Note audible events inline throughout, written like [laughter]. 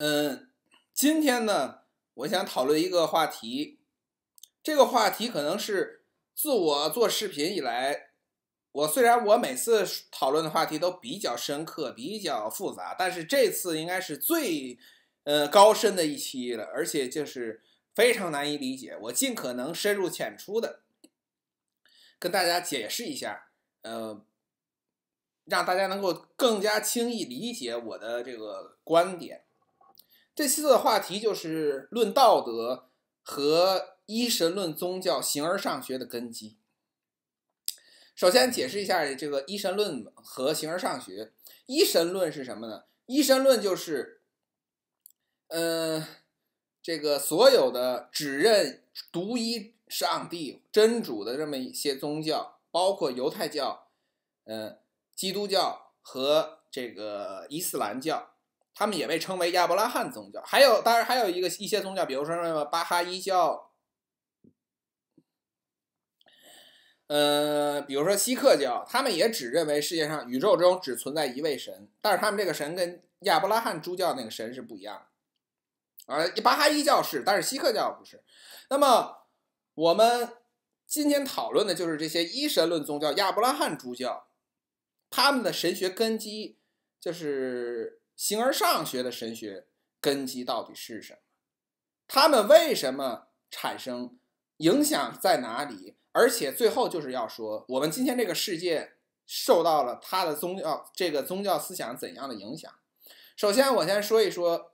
嗯，今天呢，我想讨论一个话题。这个话题可能是自我做视频以来，我虽然我每次讨论的话题都比较深刻、比较复杂，但是这次应该是最呃高深的一期了，而且就是非常难以理解。我尽可能深入浅出的跟大家解释一下，呃，让大家能够更加轻易理解我的这个观点。这期的话题就是论道德和一神论宗教形而上学的根基。首先解释一下这个一神论和形而上学。一神论是什么呢？一神论就是，嗯，这个所有的只认独一上帝真主的这么一些宗教，包括犹太教、嗯，基督教和这个伊斯兰教。他们也被称为亚伯拉罕宗教，还有当然还有一个一些宗教，比如说什么巴哈伊教，呃，比如说锡克教，他们也只认为世界上宇宙中只存在一位神，但是他们这个神跟亚伯拉罕诸教那个神是不一样，啊，巴哈伊教是，但是锡克教不是。那么我们今天讨论的就是这些一神论宗教，亚伯拉罕主教他们的神学根基就是。形而上学的神学根基到底是什么？他们为什么产生影响在哪里？而且最后就是要说，我们今天这个世界受到了他的宗教这个宗教思想怎样的影响？首先，我先说一说，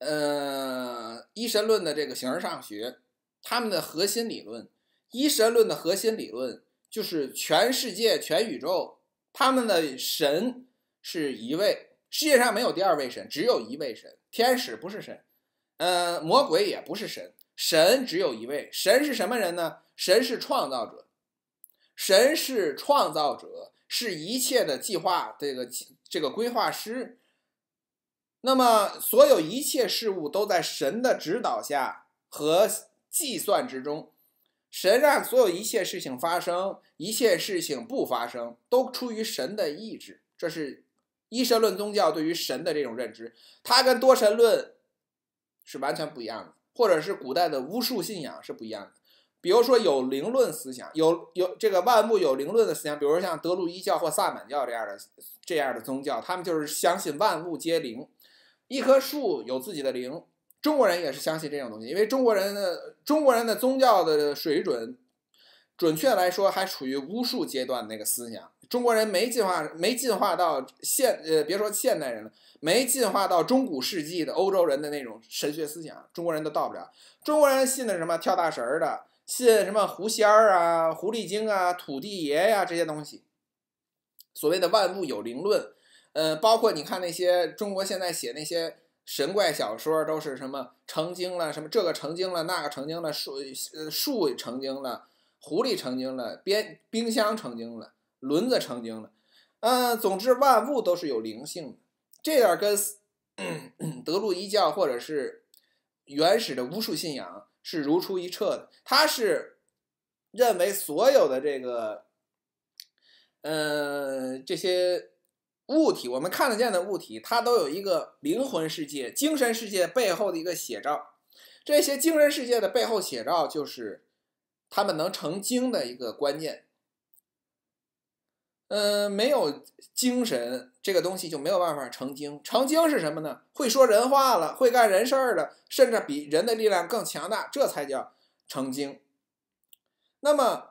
呃，一神论的这个形而上学，他们的核心理论，一神论的核心理论就是全世界、全宇宙，他们的神是一位。世界上没有第二位神，只有一位神。天使不是神，呃，魔鬼也不是神。神只有一位。神是什么人呢？神是创造者，神是创造者，是一切的计划，这个这个规划师。那么，所有一切事物都在神的指导下和计算之中。神让所有一切事情发生，一切事情不发生，都出于神的意志。这是。一神论宗教对于神的这种认知，它跟多神论是完全不一样的，或者是古代的巫术信仰是不一样的。比如说有灵论思想，有有这个万物有灵论的思想，比如说像德鲁伊教或萨满教这样的这样的宗教，他们就是相信万物皆灵，一棵树有自己的灵。中国人也是相信这种东西，因为中国人，的中国人的宗教的水准，准确来说还处于巫术阶段那个思想。中国人没进化，没进化到现，呃，别说现代人了，没进化到中古世纪的欧洲人的那种神学思想，中国人都到不了。中国人信的什么跳大神的，信什么狐仙儿啊、狐狸精啊、土地爷呀这些东西，所谓的万物有灵论，呃，包括你看那些中国现在写那些神怪小说，都是什么成精了，什么这个成精了，那个成精了，树呃树成精了，狐狸成精了，冰冰箱成精了。轮子成精了，嗯，总之万物都是有灵性的，这点跟 [clears throat] 德鲁伊教或者是原始的巫术信仰是如出一辙的。他是认为所有的这个，嗯，这些物体，我们看得见的物体，它都有一个灵魂世界、精神世界背后的一个写照。这些精神世界的背后写照，就是他们能成精的一个关键。嗯，没有精神这个东西就没有办法成精。成精是什么呢？会说人话了，会干人事儿了，甚至比人的力量更强大，这才叫成精。那么，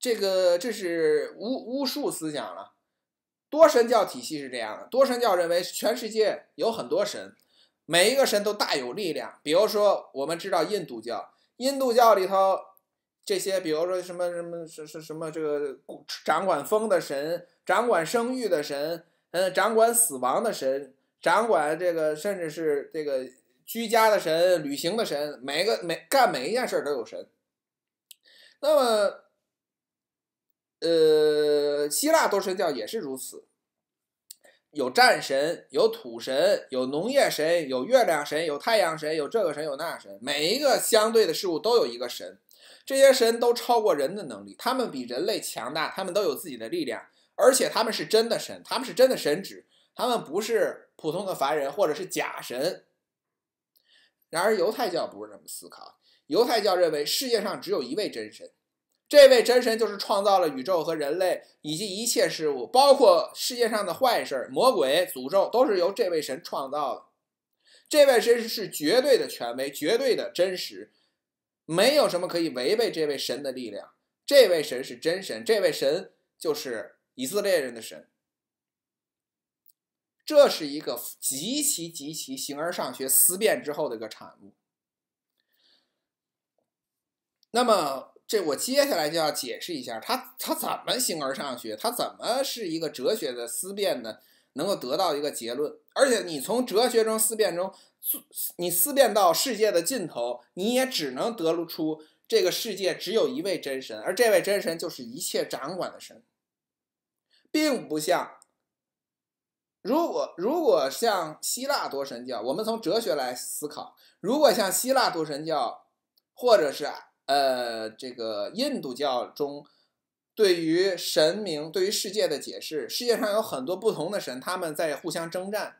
这个这是巫巫术思想了。多神教体系是这样的：多神教认为全世界有很多神，每一个神都大有力量。比如说，我们知道印度教，印度教里头。这些比如说什么什么什什什么这个掌管风的神、掌管生育的神、嗯，掌管死亡的神、掌管这个甚至是这个居家的神、旅行的神，每个每干每一件事都有神。那么，呃，希腊多神教也是如此，有战神、有土神、有农业神、有月亮神、有太阳神、有这个神、有那神，每一个相对的事物都有一个神。这些神都超过人的能力，他们比人类强大，他们都有自己的力量，而且他们是真的神，他们是真的神职，他们不是普通的凡人或者是假神。然而，犹太教不是这么思考。犹太教认为世界上只有一位真神，这位真神就是创造了宇宙和人类以及一切事物，包括世界上的坏事儿、魔鬼、诅咒，都是由这位神创造的。这位神是绝对的权威，绝对的真实。没有什么可以违背这位神的力量。这位神是真神，这位神就是以色列人的神。这是一个极其极其形而上学思辨之后的一个产物。那么，这我接下来就要解释一下，他他怎么形而上学，他怎么是一个哲学的思辨呢？能够得到一个结论，而且你从哲学中思辨中，你思辨到世界的尽头，你也只能得出这个世界只有一位真神，而这位真神就是一切掌管的神，并不像，如果如果像希腊多神教，我们从哲学来思考，如果像希腊多神教，或者是呃这个印度教中。对于神明、对于世界的解释，世界上有很多不同的神，他们在互相征战。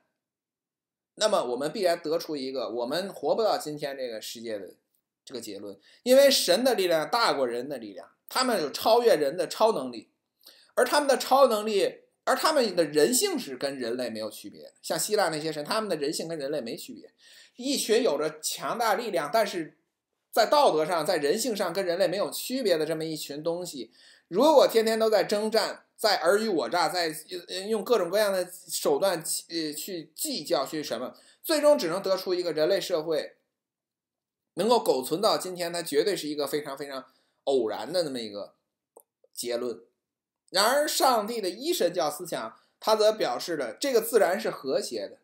那么，我们必然得出一个我们活不到今天这个世界的这个结论，因为神的力量大过人的力量，他们有超越人的超能力，而他们的超能力，而他们的人性是跟人类没有区别。像希腊那些神，他们的人性跟人类没区别，一群有着强大力量，但是在道德上、在人性上跟人类没有区别的这么一群东西。如果天天都在征战，在尔虞我诈，在用各种各样的手段呃去计较去什么，最终只能得出一个人类社会能够苟存到今天，它绝对是一个非常非常偶然的那么一个结论。然而，上帝的一神教思想，它则表示了这个自然是和谐的，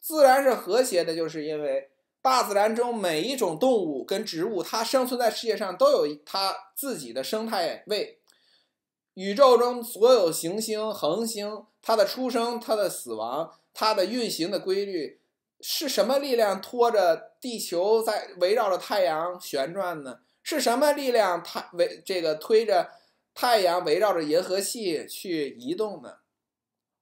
自然是和谐的，就是因为。大自然中每一种动物跟植物，它生存在世界上都有它自己的生态位。宇宙中所有行星、恒星，它的出生、它的死亡、它的运行的规律，是什么力量拖着地球在围绕着太阳旋转呢？是什么力量太围这个推着太阳围绕着银河系去移动呢？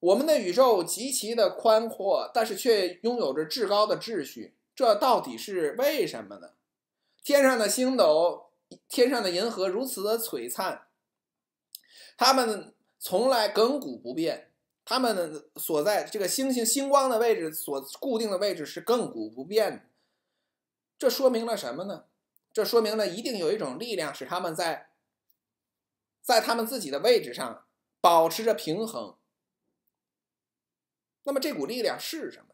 我们的宇宙极其的宽阔，但是却拥有着至高的秩序。这到底是为什么呢？天上的星斗，天上的银河如此的璀璨，它们从来亘古不变，它们所在这个星星星光的位置所固定的位置是亘古不变的。这说明了什么呢？这说明了一定有一种力量使他们在在他们自己的位置上保持着平衡。那么这股力量是什么？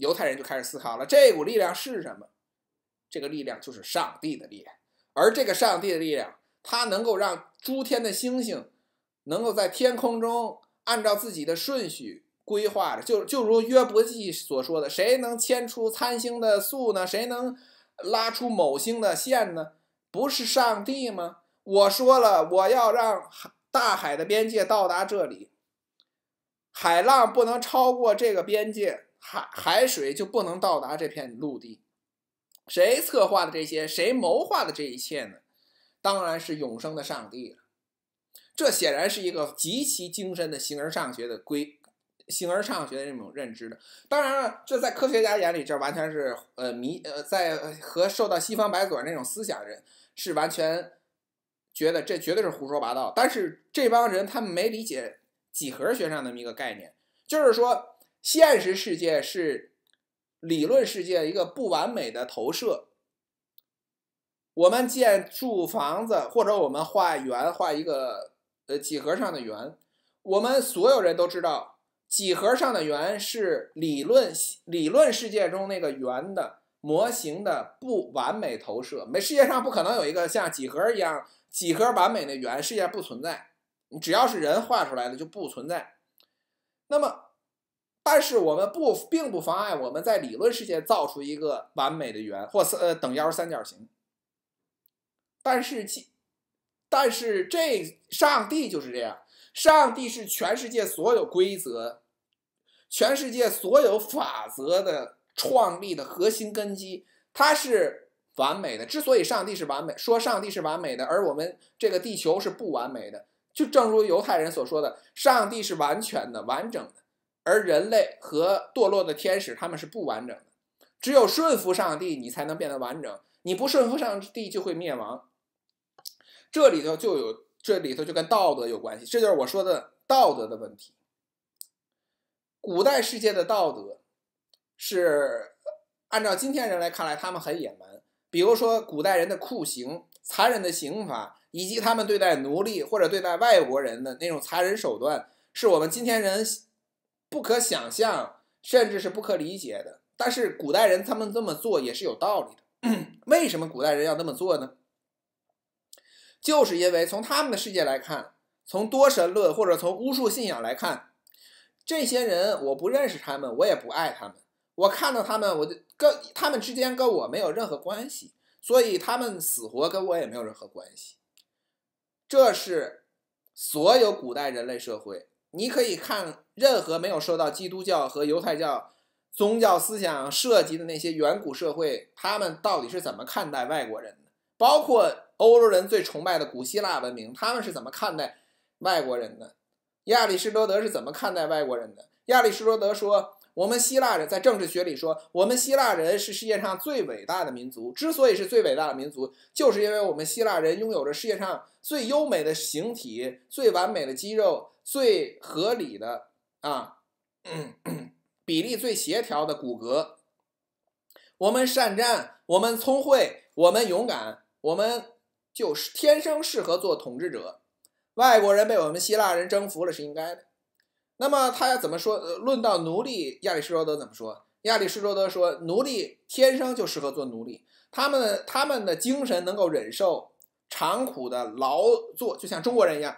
犹太人就开始思考了：这股力量是什么？这个力量就是上帝的力量。而这个上帝的力量，它能够让诸天的星星能够在天空中按照自己的顺序规划着。就就如约伯记所说的：“谁能牵出参星的宿呢？谁能拉出某星的线呢？不是上帝吗？”我说了，我要让大海的边界到达这里，海浪不能超过这个边界。海海水就不能到达这片陆地，谁策划的这些？谁谋划的这一切呢？当然是永生的上帝了。这显然是一个极其精深的形而上学的规，形而上学的那种认知的。当然了，这在科学家眼里，这完全是呃迷呃，在和受到西方白左那种思想的人是完全觉得这绝对是胡说八道。但是这帮人他们没理解几何学上那么一个概念，就是说。现实世界是理论世界一个不完美的投射。我们建住房子，或者我们画圆，画一个呃几何上的圆，我们所有人都知道，几何上的圆是理论理论世界中那个圆的模型的不完美投射。没世界上不可能有一个像几何一样几何完美的圆，世界不存在。只要是人画出来的就不存在。那么。但是我们不，并不妨碍我们在理论世界造出一个完美的圆，或呃等腰三角形。但是，但是这上帝就是这样，上帝是全世界所有规则、全世界所有法则的创立的核心根基，它是完美的。之所以上帝是完美，说上帝是完美的，而我们这个地球是不完美的。就正如犹太人所说的，上帝是完全的、完整的。而人类和堕落的天使，他们是不完整的。只有顺服上帝，你才能变得完整；你不顺服上帝，就会灭亡。这里头就有，这里头就跟道德有关系。这就是我说的道德的问题。古代世界的道德是按照今天人来看来，他们很野蛮。比如说，古代人的酷刑、残忍的刑罚，以及他们对待奴隶或者对待外国人的那种残忍手段，是我们今天人。不可想象，甚至是不可理解的。但是古代人他们这么做也是有道理的。[clears throat] 为什么古代人要这么做呢？就是因为从他们的世界来看，从多神论或者从巫术信仰来看，这些人我不认识他们，我也不爱他们。我看到他们，我就跟他们之间跟我没有任何关系，所以他们死活跟我也没有任何关系。这是所有古代人类社会。你可以看任何没有受到基督教和犹太教宗教思想涉及的那些远古社会，他们到底是怎么看待外国人的？包括欧洲人最崇拜的古希腊文明，他们是怎么看待外国人的？亚里士多德是怎么看待外国人的？亚里士多德说：“我们希腊人在政治学里说，我们希腊人是世界上最伟大的民族。之所以是最伟大的民族，就是因为我们希腊人拥有着世界上最优美的形体、最完美的肌肉。”最合理的啊，比例最协调的骨骼。我们善战，我们聪慧，我们勇敢，我们就是天生适合做统治者。外国人被我们希腊人征服了是应该的。那么他要怎么说？论到奴隶，亚里士多德怎么说？亚里士多德说，奴隶天生就适合做奴隶。他们他们的精神能够忍受长苦的劳作，就像中国人一样。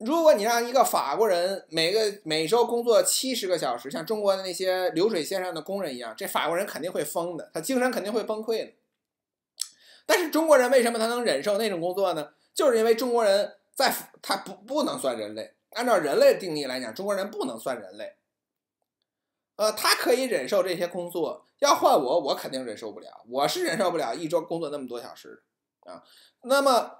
如果你让一个法国人每个每周工作七十个小时，像中国的那些流水线上的工人一样，这法国人肯定会疯的，他精神肯定会崩溃的。但是中国人为什么他能忍受那种工作呢？就是因为中国人在他不不能算人类，按照人类定义来讲，中国人不能算人类。呃，他可以忍受这些工作，要换我，我肯定忍受不了，我是忍受不了一周工作那么多小时啊。那么。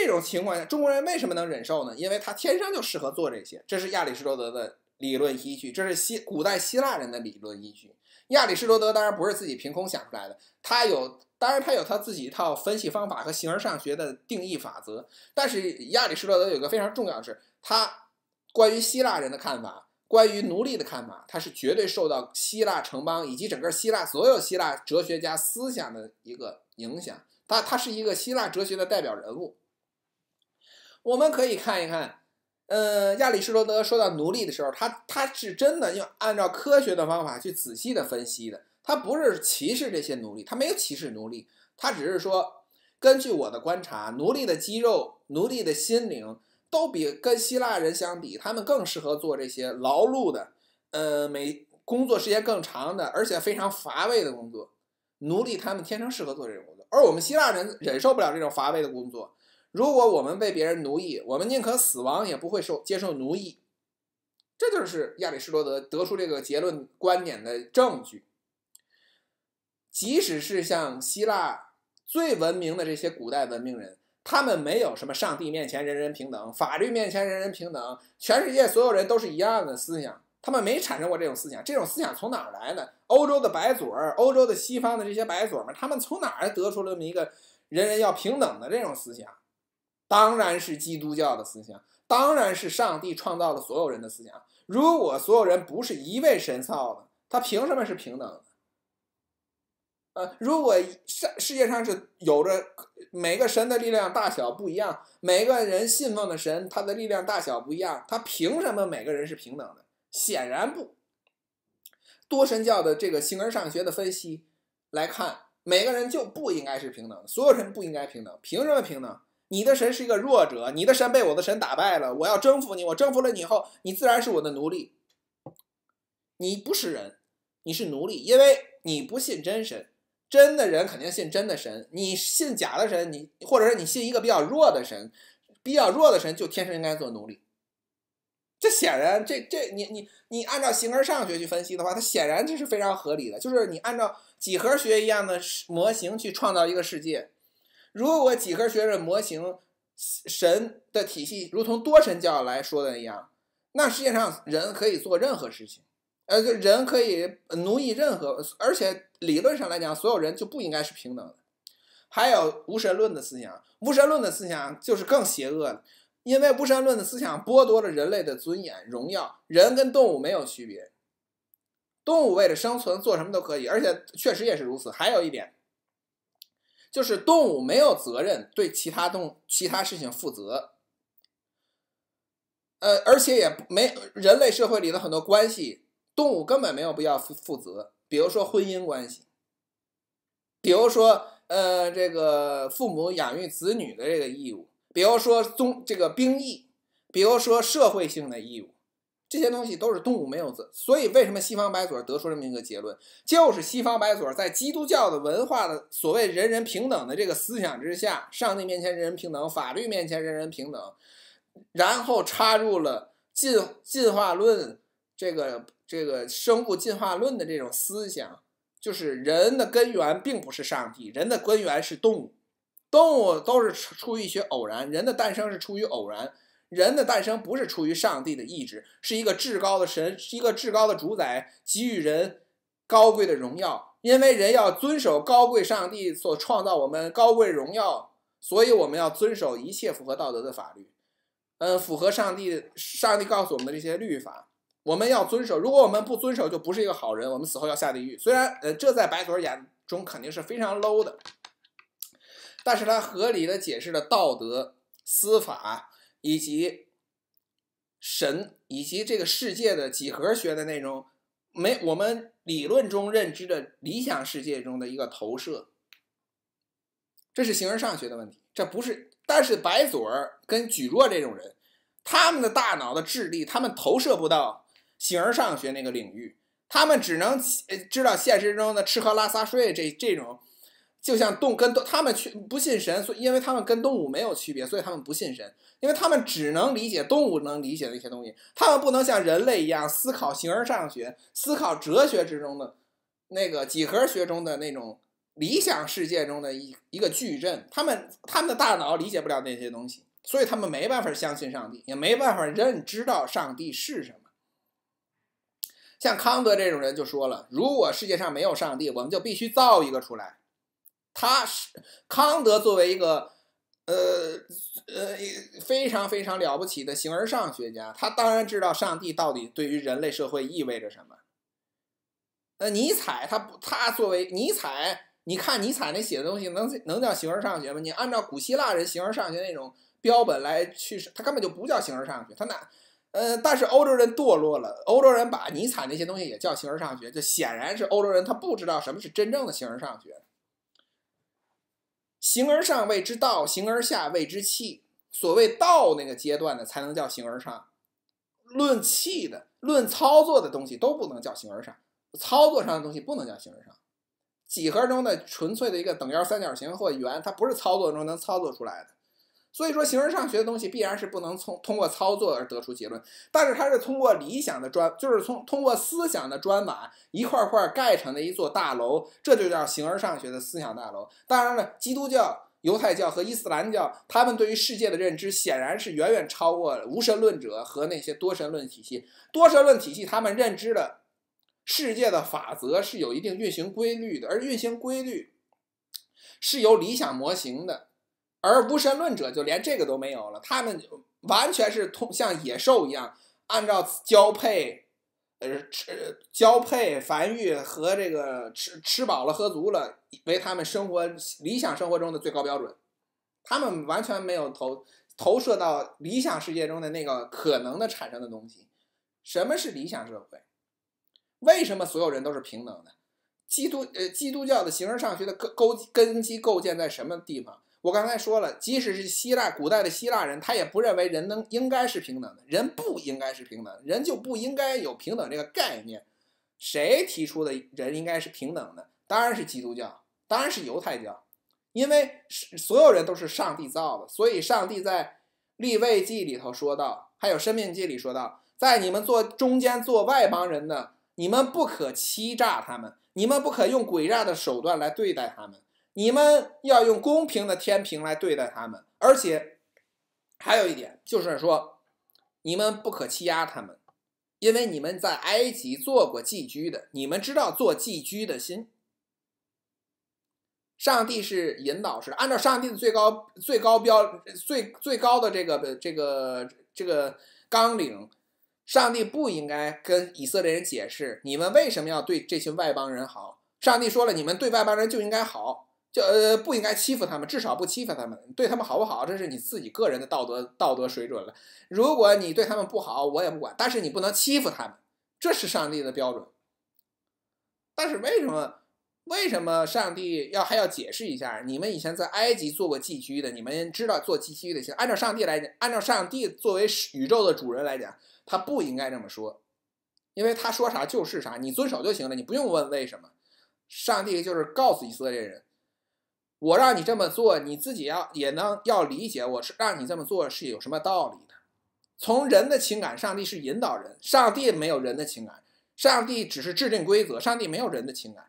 这种情况下，中国人为什么能忍受呢？因为他天生就适合做这些。这是亚里士多德的理论依据，这是希古代希腊人的理论依据。亚里士多德当然不是自己凭空想出来的，他有当然他有他自己一套分析方法和形而上学的定义法则。但是亚里士多德有个非常重要的，是他关于希腊人的看法，关于奴隶的看法，他是绝对受到希腊城邦以及整个希腊所有希腊哲学家思想的一个影响。他他是一个希腊哲学的代表人物。我们可以看一看，呃，亚里士多德说到奴隶的时候，他他是真的，用按照科学的方法去仔细的分析的。他不是歧视这些奴隶，他没有歧视奴隶，他只是说，根据我的观察，奴隶的肌肉、奴隶的心灵都比跟希腊人相比，他们更适合做这些劳碌的，呃，每工作时间更长的，而且非常乏味的工作。奴隶他们天生适合做这种工作，而我们希腊人忍受不了这种乏味的工作。如果我们被别人奴役，我们宁可死亡也不会受接受奴役。这就是亚里士多德得出这个结论观点的证据。即使是像希腊最文明的这些古代文明人，他们没有什么上帝面前人人平等、法律面前人人平等，全世界所有人都是一样的思想。他们没产生过这种思想，这种思想从哪来的？欧洲的白左儿，欧洲的西方的这些白左们，他们从哪儿得出了这么一个人人要平等的这种思想？当然是基督教的思想，当然是上帝创造了所有人的思想。如果所有人不是一位神造的，他凭什么是平等的？呃，如果世世界上是有着每个神的力量大小不一样，每个人信奉的神他的力量大小不一样，他凭什么每个人是平等的？显然不。多神教的这个形而上学的分析来看，每个人就不应该是平等的，所有人不应该平等，凭什么平等？你的神是一个弱者，你的神被我的神打败了。我要征服你，我征服了你以后，你自然是我的奴隶。你不是人，你是奴隶，因为你不信真神。真的人肯定信真的神，你信假的神，你或者是你信一个比较弱的神，比较弱的神就天生应该做奴隶。这显然，这这你你你按照形而上学去分析的话，它显然这是非常合理的。就是你按照几何学一样的模型去创造一个世界。如果几何学的模型神的体系如同多神教来说的一样，那世界上人可以做任何事情，呃，人可以奴役任何，而且理论上来讲，所有人就不应该是平等的。还有无神论的思想，无神论的思想就是更邪恶的，因为无神论的思想剥夺了人类的尊严、荣耀，人跟动物没有区别，动物为了生存做什么都可以，而且确实也是如此。还有一点。就是动物没有责任对其他动其他事情负责，呃，而且也没人类社会里的很多关系，动物根本没有必要负负责。比如说婚姻关系，比如说呃这个父母养育子女的这个义务，比如说宗这个兵役，比如说社会性的义务。这些东西都是动物没有的，所以为什么西方白左得出这么一个结论？就是西方白左在基督教的文化的所谓人人平等的这个思想之下，上帝面前人人平等，法律面前人人平等，然后插入了进进化论这个这个生物进化论的这种思想，就是人的根源并不是上帝，人的根源是动物，动物都是出于一些偶然，人的诞生是出于偶然。人的诞生不是出于上帝的意志，是一个至高的神，是一个至高的主宰给予人高贵的荣耀。因为人要遵守高贵上帝所创造我们高贵荣耀，所以我们要遵守一切符合道德的法律。嗯，符合上帝，上帝告诉我们的这些律法，我们要遵守。如果我们不遵守，就不是一个好人，我们死后要下地狱。虽然呃，这在白左眼中肯定是非常 low 的，但是他合理的解释了道德司法。以及神以及这个世界的几何学的内容，没我们理论中认知的理想世界中的一个投射，这是形而上学的问题，这不是。但是白嘴儿跟举若这种人，他们的大脑的智力，他们投射不到形而上学那个领域，他们只能知道现实中的吃喝拉撒睡这这种。就像动跟动，他们去不信神，所以因为他们跟动物没有区别，所以他们不信神，因为他们只能理解动物能理解的一些东西，他们不能像人类一样思考形而上学、思考哲学之中的那个几何学中的那种理想世界中的一一个矩阵，他们他们的大脑理解不了那些东西，所以他们没办法相信上帝，也没办法认知到上帝是什么。像康德这种人就说了，如果世界上没有上帝，我们就必须造一个出来。他是康德作为一个呃呃非常非常了不起的形而上学家，他当然知道上帝到底对于人类社会意味着什么。呃，尼采他不，他作为尼采，你看尼采那写的东西能能叫形而上学吗？你按照古希腊人形而上学那种标本来去，他根本就不叫形而上学。他哪呃，但是欧洲人堕落了，欧洲人把尼采那些东西也叫形而上学，就显然是欧洲人他不知道什么是真正的形而上学。形而上谓之道，形而下谓之器。所谓道那个阶段的，才能叫形而上；论器的、论操作的东西都不能叫形而上，操作上的东西不能叫形而上。几何中的纯粹的一个等腰三角形或圆，它不是操作中能操作出来的。所以说，形而上学的东西必然是不能从通过操作而得出结论，但是它是通过理想的砖，就是从通过思想的砖瓦一块块盖成的一座大楼，这就叫形而上学的思想大楼。当然了，基督教、犹太教和伊斯兰教，他们对于世界的认知显然是远远超过无神论者和那些多神论体系。多神论体系，他们认知的世界的法则是有一定运行规律的，而运行规律是由理想模型的。而无神论者就连这个都没有了，他们完全是通像野兽一样，按照交配，呃，吃交配繁育和这个吃吃饱了喝足了为他们生活理想生活中的最高标准，他们完全没有投投射到理想世界中的那个可能的产生的东西。什么是理想社会？为什么所有人都是平等的？基督呃，基督教的形而上学的构根根基构建在什么地方？我刚才说了，即使是希腊古代的希腊人，他也不认为人能应该是平等的。人不应该是平等，人就不应该有平等这个概念。谁提出的？人应该是平等的？当然是基督教，当然是犹太教。因为所有人都是上帝造的，所以上帝在立位记里头说到，还有申命记里说到，在你们做中间做外邦人的，你们不可欺诈他们，你们不可用诡诈的手段来对待他们。你们要用公平的天平来对待他们，而且还有一点就是说，你们不可欺压他们，因为你们在埃及做过寄居的，你们知道做寄居的心。上帝是引导的，按照上帝的最高最高标最最高的这个这个这个纲领，上帝不应该跟以色列人解释你们为什么要对这群外邦人好。上帝说了，你们对外邦人就应该好。就呃不应该欺负他们，至少不欺负他们。对他们好不好，这是你自己个人的道德道德水准了。如果你对他们不好，我也不管。但是你不能欺负他们，这是上帝的标准。但是为什么为什么上帝要还要解释一下？你们以前在埃及做过寄居的，你们知道做寄居的行？按照上帝来讲，按照上帝作为宇宙的主人来讲，他不应该这么说，因为他说啥就是啥，你遵守就行了，你不用问为什么。上帝就是告诉以色列人。我让你这么做，你自己要也能要理解，我是让你这么做是有什么道理的。从人的情感，上帝是引导人，上帝没有人的情感，上帝只是制定规则，上帝没有人的情感，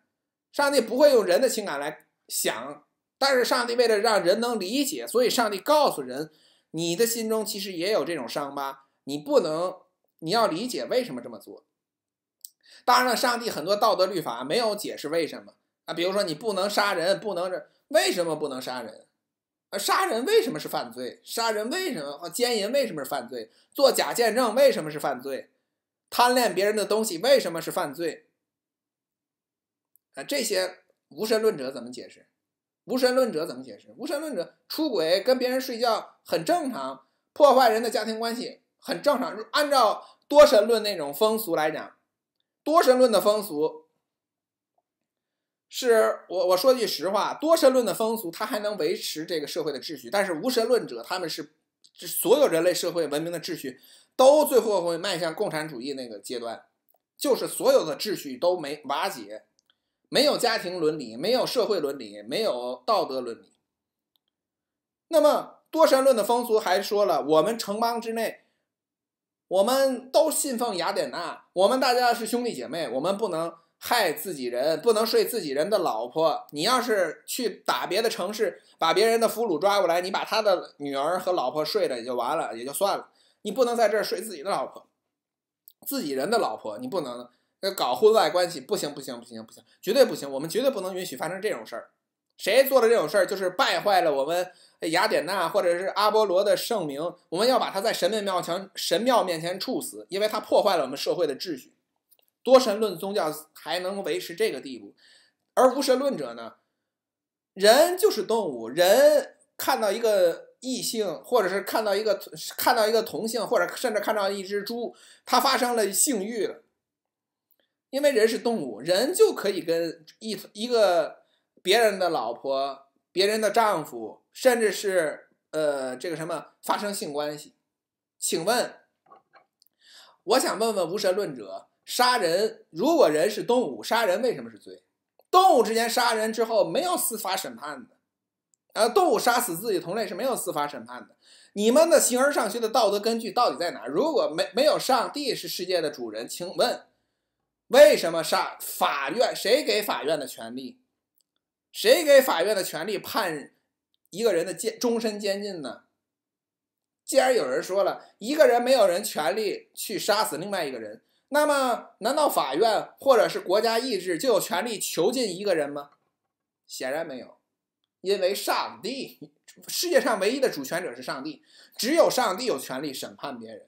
上帝不会用人的情感来想。但是上帝为了让人能理解，所以上帝告诉人，你的心中其实也有这种伤疤，你不能，你要理解为什么这么做。当然了，上帝很多道德律法没有解释为什么啊，比如说你不能杀人，不能这。为什么不能杀人？啊，杀人为什么是犯罪？杀人为什么？奸淫为什么是犯罪？做假见证为什么是犯罪？贪恋别人的东西为什么是犯罪？啊，这些无神论者怎么解释？无神论者怎么解释？无神论者出轨跟别人睡觉很正常，破坏人的家庭关系很正常。按照多神论那种风俗来讲，多神论的风俗。是我我说句实话，多神论的风俗它还能维持这个社会的秩序，但是无神论者他们是所有人类社会文明的秩序都最后会迈向共产主义那个阶段，就是所有的秩序都没瓦解，没有家庭伦理，没有社会伦理，没有道德伦理。那么多神论的风俗还说了，我们城邦之内，我们都信奉雅典娜，我们大家是兄弟姐妹，我们不能。害自己人不能睡自己人的老婆。你要是去打别的城市，把别人的俘虏抓过来，你把他的女儿和老婆睡了也就完了，也就算了。你不能在这儿睡自己的老婆，自己人的老婆你不能搞婚外关系，不行不行不行不行，绝对不行！我们绝对不能允许发生这种事儿。谁做了这种事儿，就是败坏了我们雅典娜或者是阿波罗的圣名。我们要把他在神庙前神庙面前处死，因为他破坏了我们社会的秩序。多神论宗教还能维持这个地步，而无神论者呢？人就是动物，人看到一个异性，或者是看到一个看到一个同性，或者甚至看到一只猪，他发生了性欲了。因为人是动物，人就可以跟一一个别人的老婆、别人的丈夫，甚至是呃这个什么发生性关系。请问，我想问问无神论者。杀人，如果人是动物，杀人为什么是罪？动物之间杀人之后没有司法审判的，呃，动物杀死自己同类是没有司法审判的。你们的形而上学的道德根据到底在哪？如果没没有上帝是世界的主人，请问为什么杀？法院谁给法院的权利？谁给法院的权利判一个人的监终身监禁呢？既然有人说了，一个人没有人权利去杀死另外一个人。那么，难道法院或者是国家意志就有权利囚禁一个人吗？显然没有，因为上帝，世界上唯一的主权者是上帝，只有上帝有权利审判别人。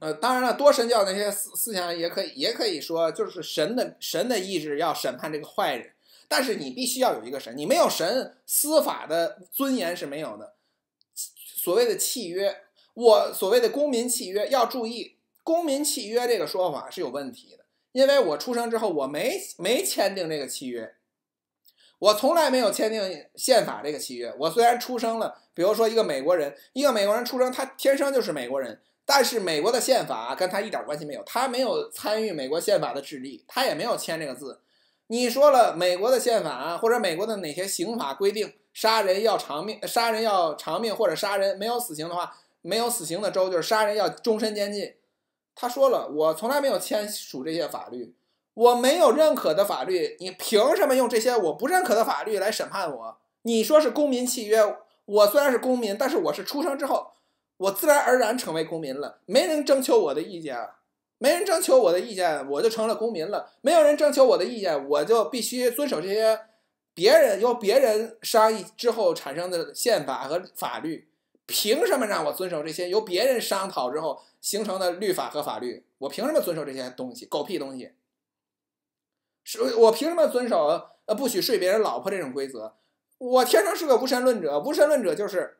呃，当然了，多神教那些思思想也可以，也可以说就是神的神的意志要审判这个坏人，但是你必须要有一个神，你没有神，司法的尊严是没有的。所谓的契约，我所谓的公民契约，要注意。公民契约这个说法是有问题的，因为我出生之后，我没没签订这个契约，我从来没有签订宪法这个契约。我虽然出生了，比如说一个美国人，一个美国人出生，他天生就是美国人，但是美国的宪法跟他一点关系没有，他没有参与美国宪法的制定，他也没有签这个字。你说了美国的宪法啊，或者美国的哪些刑法规定杀人要偿命，杀人要偿命，或者杀人没有死刑的话，没有死刑的州就是杀人要终身监禁。他说了，我从来没有签署这些法律，我没有认可的法律，你凭什么用这些我不认可的法律来审判我？你说是公民契约，我虽然是公民，但是我是出生之后，我自然而然成为公民了，没人征求我的意见啊，没人征求我的意见，我就成了公民了，没有人征求我的意见，我就必须遵守这些别人由别人商议之后产生的宪法和法律。凭什么让我遵守这些由别人商讨之后形成的律法和法律？我凭什么遵守这些东西？狗屁东西！是我凭什么遵守呃不许睡别人老婆这种规则？我天生是个无神论者，无神论者就是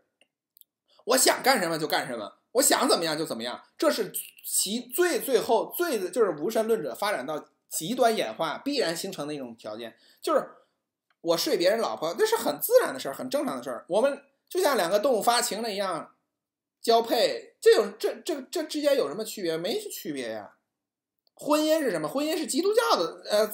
我想干什么就干什么，我想怎么样就怎么样。这是其最最后最的就是无神论者发展到极端演化必然形成的一种条件，就是我睡别人老婆，那是很自然的事儿，很正常的事儿。我们。就像两个动物发情了一样，交配，这种这这这之间有什么区别？没区别呀！婚姻是什么？婚姻是基督教的，呃，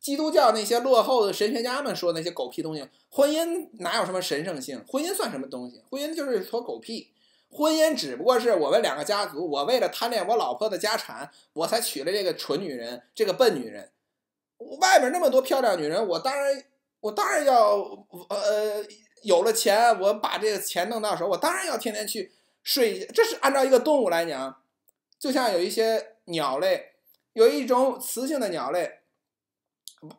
基督教那些落后的神学家们说那些狗屁东西。婚姻哪有什么神圣性？婚姻算什么东西？婚姻就是一坨狗屁。婚姻只不过是我们两个家族，我为了贪恋我老婆的家产，我才娶了这个蠢女人，这个笨女人。外面那么多漂亮女人，我当然我当然要呃。有了钱，我把这个钱弄到手，我当然要天天去睡。这是按照一个动物来讲，就像有一些鸟类，有一种雌性的鸟类，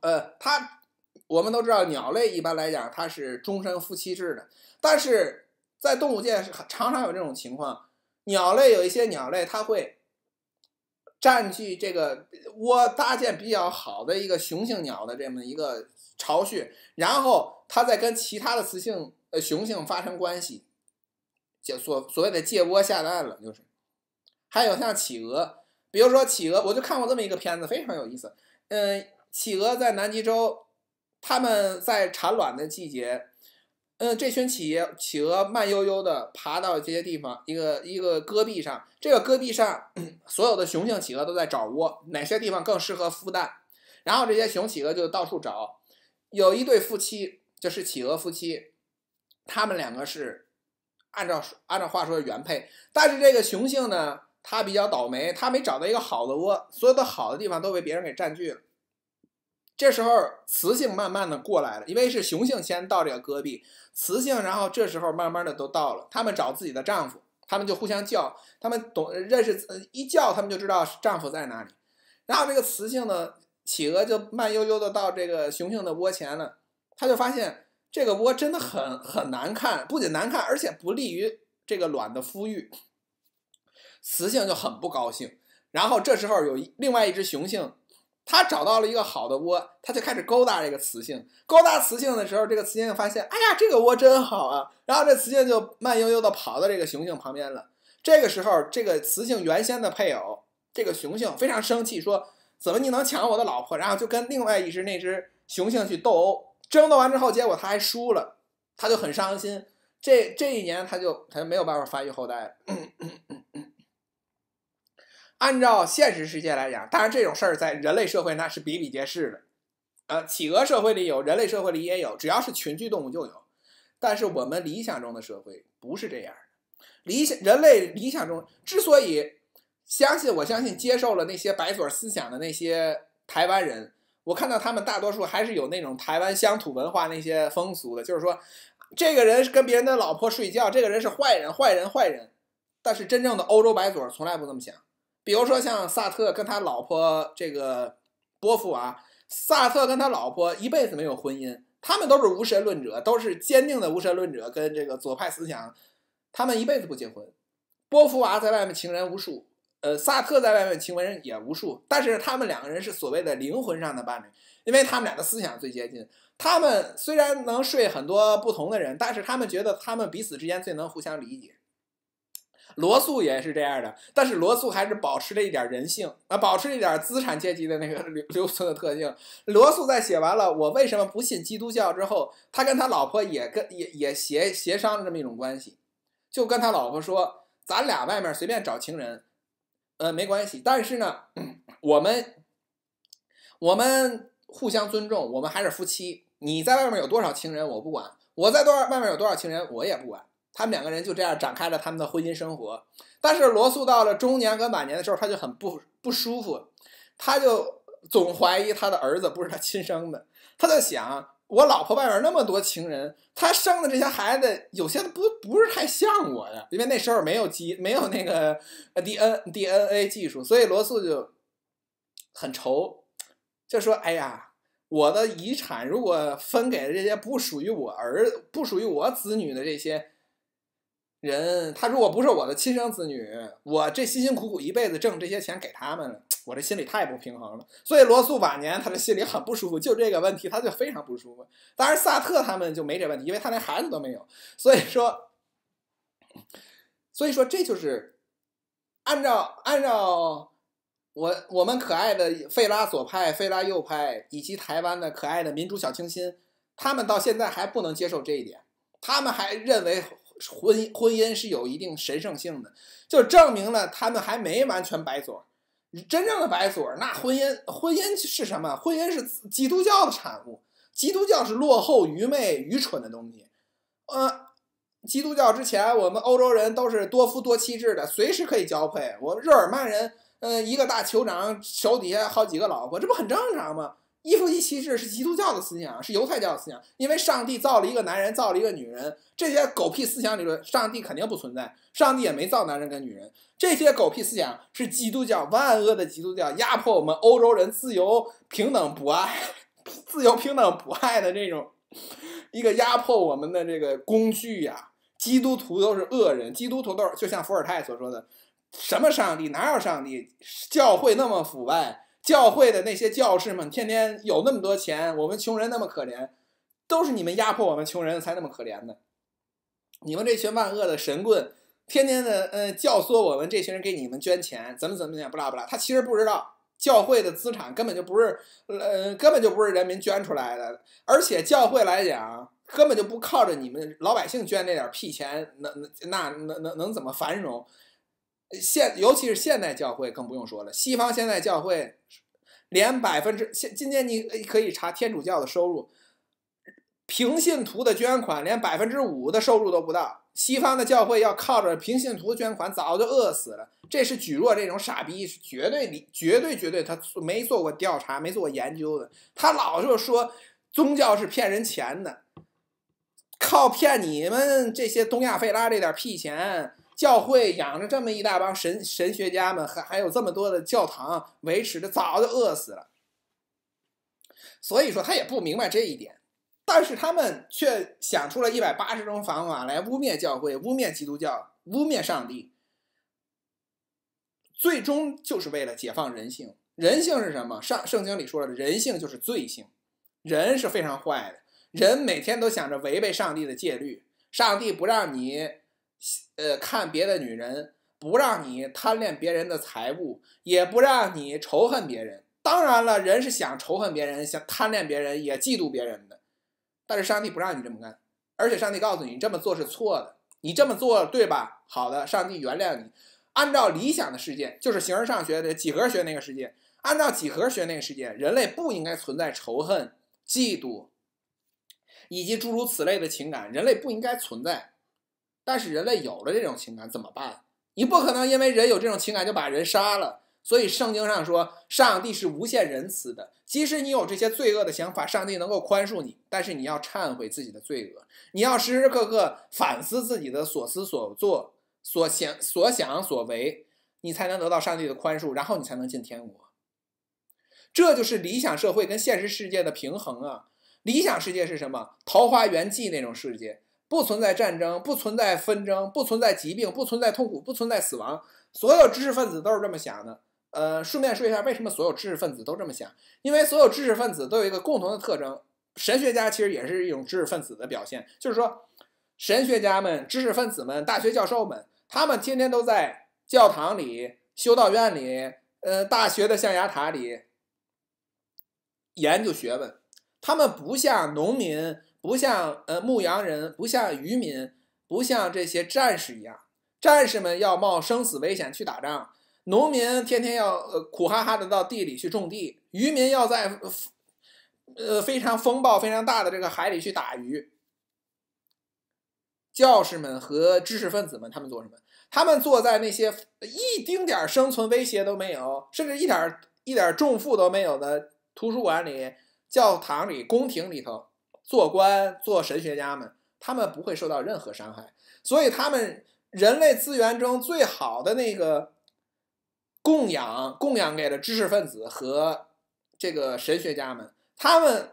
呃，它我们都知道，鸟类一般来讲它是终身夫妻制的，但是在动物界常常有这种情况，鸟类有一些鸟类它会占据这个窝，搭建比较好的一个雄性鸟的这么一个。巢穴，然后它再跟其他的雌性呃雄性发生关系，就所所谓的借窝下蛋了就是。还有像企鹅，比如说企鹅，我就看过这么一个片子，非常有意思。嗯，企鹅在南极洲，它们在产卵的季节，嗯，这群企企鹅慢悠悠的爬到这些地方，一个一个戈壁上，这个戈壁上所有的雄性企鹅都在找窝，哪些地方更适合孵蛋，然后这些雄企鹅就到处找。有一对夫妻，就是企鹅夫妻，他们两个是按照按照话说的原配，但是这个雄性呢，他比较倒霉，他没找到一个好的窝，所有的好的地方都被别人给占据了。这时候，雌性慢慢的过来了，因为是雄性先到这个戈壁，雌性，然后这时候慢慢的都到了，他们找自己的丈夫，他们就互相叫，他们懂认识，一叫他们就知道丈夫在哪里，然后这个雌性呢。企鹅就慢悠悠的到这个雄性的窝前了，他就发现这个窝真的很很难看，不仅难看，而且不利于这个卵的孵育。雌性就很不高兴。然后这时候有另外一只雄性，他找到了一个好的窝，他就开始勾搭这个雌性。勾搭雌性的时候，这个雌性发现，哎呀，这个窝真好啊。然后这雌性就慢悠悠的跑到这个雄性旁边了。这个时候，这个雌性原先的配偶，这个雄性非常生气，说。怎么你能抢我的老婆？然后就跟另外一只那只雄性去斗殴，争斗完之后，结果他还输了，他就很伤心。这这一年，他就他就没有办法繁育后代了。[coughs] 按照现实世界来讲，当然这种事儿在人类社会那是比比皆是的，呃，企鹅社会里有，人类社会里也有，只要是群居动物就有。但是我们理想中的社会不是这样的，理想人类理想中之所以。相信我相信接受了那些白左思想的那些台湾人，我看到他们大多数还是有那种台湾乡土文化那些风俗的，就是说，这个人跟别人的老婆睡觉，这个人是坏人，坏人，坏人。但是真正的欧洲白左从来不这么想，比如说像萨特跟他老婆这个波伏娃，萨特跟他老婆一辈子没有婚姻，他们都是无神论者，都是坚定的无神论者跟这个左派思想，他们一辈子不结婚。波伏娃在外面情人无数。呃，萨特在外面情人也无数，但是他们两个人是所谓的灵魂上的伴侣，因为他们俩的思想最接近。他们虽然能睡很多不同的人，但是他们觉得他们彼此之间最能互相理解。罗素也是这样的，但是罗素还是保持着一点人性啊，保持一点资产阶级的那个留存的特性。罗素在写完了《我为什么不信基督教》之后，他跟他老婆也跟也也协协商了这么一种关系，就跟他老婆说：“咱俩外面随便找情人。”呃，没关系，但是呢，我们我们互相尊重，我们还是夫妻。你在外面有多少情人，我不管；我在多少外面有多少情人，我也不管。他们两个人就这样展开了他们的婚姻生活。但是罗素到了中年和晚年的时候，他就很不不舒服，他就总怀疑他的儿子不是他亲生的，他在想。我老婆外边那么多情人，她生的这些孩子有些不不是太像我呀，因为那时候没有基没有那个呃 D N D N A 技术，所以罗素就很愁，就说：“哎呀，我的遗产如果分给这些不属于我儿不属于我子女的这些人，他如果不是我的亲生子女，我这辛辛苦苦一辈子挣这些钱给他们。”了。”我这心里太不平衡了，所以罗素晚年他的心里很不舒服，就这个问题他就非常不舒服。当然萨特他们就没这问题，因为他连孩子都没有。所以说，所以说这就是按照按照我我们可爱的费拉左派、费拉右派以及台湾的可爱的民主小清新，他们到现在还不能接受这一点，他们还认为婚婚姻是有一定神圣性的，就证明了他们还没完全白左。真正的白所儿，那婚姻婚姻是什么？婚姻是基督教的产物，基督教是落后、愚昧、愚蠢的东西。呃，基督教之前，我们欧洲人都是多夫多妻制的，随时可以交配。我日耳曼人，嗯，一个大酋长手底下好几个老婆，这不很正常吗？一夫一妻制是基督教的思想，是犹太教的思想。因为上帝造了一个男人，造了一个女人。这些狗屁思想理论，上帝肯定不存在，上帝也没造男人跟女人。这些狗屁思想是基督教，万恶的基督教，压迫我们欧洲人自由、平等、博爱，[laughs] 自由、平等、博爱的这种一个压迫我们的这个工具呀。基督徒都是恶人，基督徒都就像伏尔泰所说的，什么上帝？哪有上帝？教会那么腐败。教会的那些教士们天天有那么多钱，我们穷人那么可怜，都是你们压迫我们穷人才那么可怜的。你们这群万恶的神棍，天天的嗯教唆我们这群人给你们捐钱，怎么怎么讲不啦不啦？他其实不知道，教会的资产根本就不是，呃根本就不是人民捐出来的，而且教会来讲，根本就不靠着你们老百姓捐那点屁钱，能那能能能怎么繁荣？现尤其是现代教会更不用说了，西方现代教会连百分之现今年你可以查天主教的收入，平信徒的捐款连百分之五的收入都不到。西方的教会要靠着平信徒捐款，早就饿死了。这是举若这种傻逼是绝对理绝对绝对他没做过调查没做过研究的，他老就说宗教是骗人钱的，靠骗你们这些东亚费拉这点屁钱。教会养着这么一大帮神神学家们，还还有这么多的教堂维持的，早就饿死了。所以说他也不明白这一点，但是他们却想出了一百八十种方法来污蔑教会、污蔑基督教、污蔑上帝。最终就是为了解放人性。人性是什么？上圣经里说了，人性就是罪性，人是非常坏的，人每天都想着违背上帝的戒律，上帝不让你。呃，看别的女人，不让你贪恋别人的财物，也不让你仇恨别人。当然了，人是想仇恨别人，想贪恋别人，也嫉妒别人的。但是上帝不让你这么干，而且上帝告诉你这么做是错的。你这么做对吧？好的，上帝原谅你。按照理想的世界，就是形而上学的几何学那个世界；按照几何学那个世界，人类不应该存在仇恨、嫉妒以及诸如此类的情感。人类不应该存在。但是人类有了这种情感怎么办？你不可能因为人有这种情感就把人杀了。所以圣经上说，上帝是无限仁慈的，即使你有这些罪恶的想法，上帝能够宽恕你。但是你要忏悔自己的罪恶，你要时时刻刻反思自己的所思所做所想所想所为，你才能得到上帝的宽恕，然后你才能进天国。这就是理想社会跟现实世界的平衡啊！理想世界是什么？《桃花源记》那种世界。不存在战争，不存在纷争，不存在疾病，不存在痛苦，不存在死亡。所有知识分子都是这么想的。呃，顺便说一下，为什么所有知识分子都这么想？因为所有知识分子都有一个共同的特征。神学家其实也是一种知识分子的表现，就是说，神学家们、知识分子们、大学教授们，他们天天都在教堂里、修道院里、呃、大学的象牙塔里研究学问。他们不像农民。不像呃牧羊人，不像渔民，不像这些战士一样。战士们要冒生死危险去打仗，农民天天要呃苦哈哈的到地里去种地，渔民要在呃非常风暴非常大的这个海里去打鱼。教师们和知识分子们他们做什么？他们坐在那些一丁点儿生存威胁都没有，甚至一点一点重负都没有的图书馆里、教堂里、宫廷里头。做官、做神学家们，他们不会受到任何伤害，所以他们人类资源中最好的那个供养，供养给了知识分子和这个神学家们。他们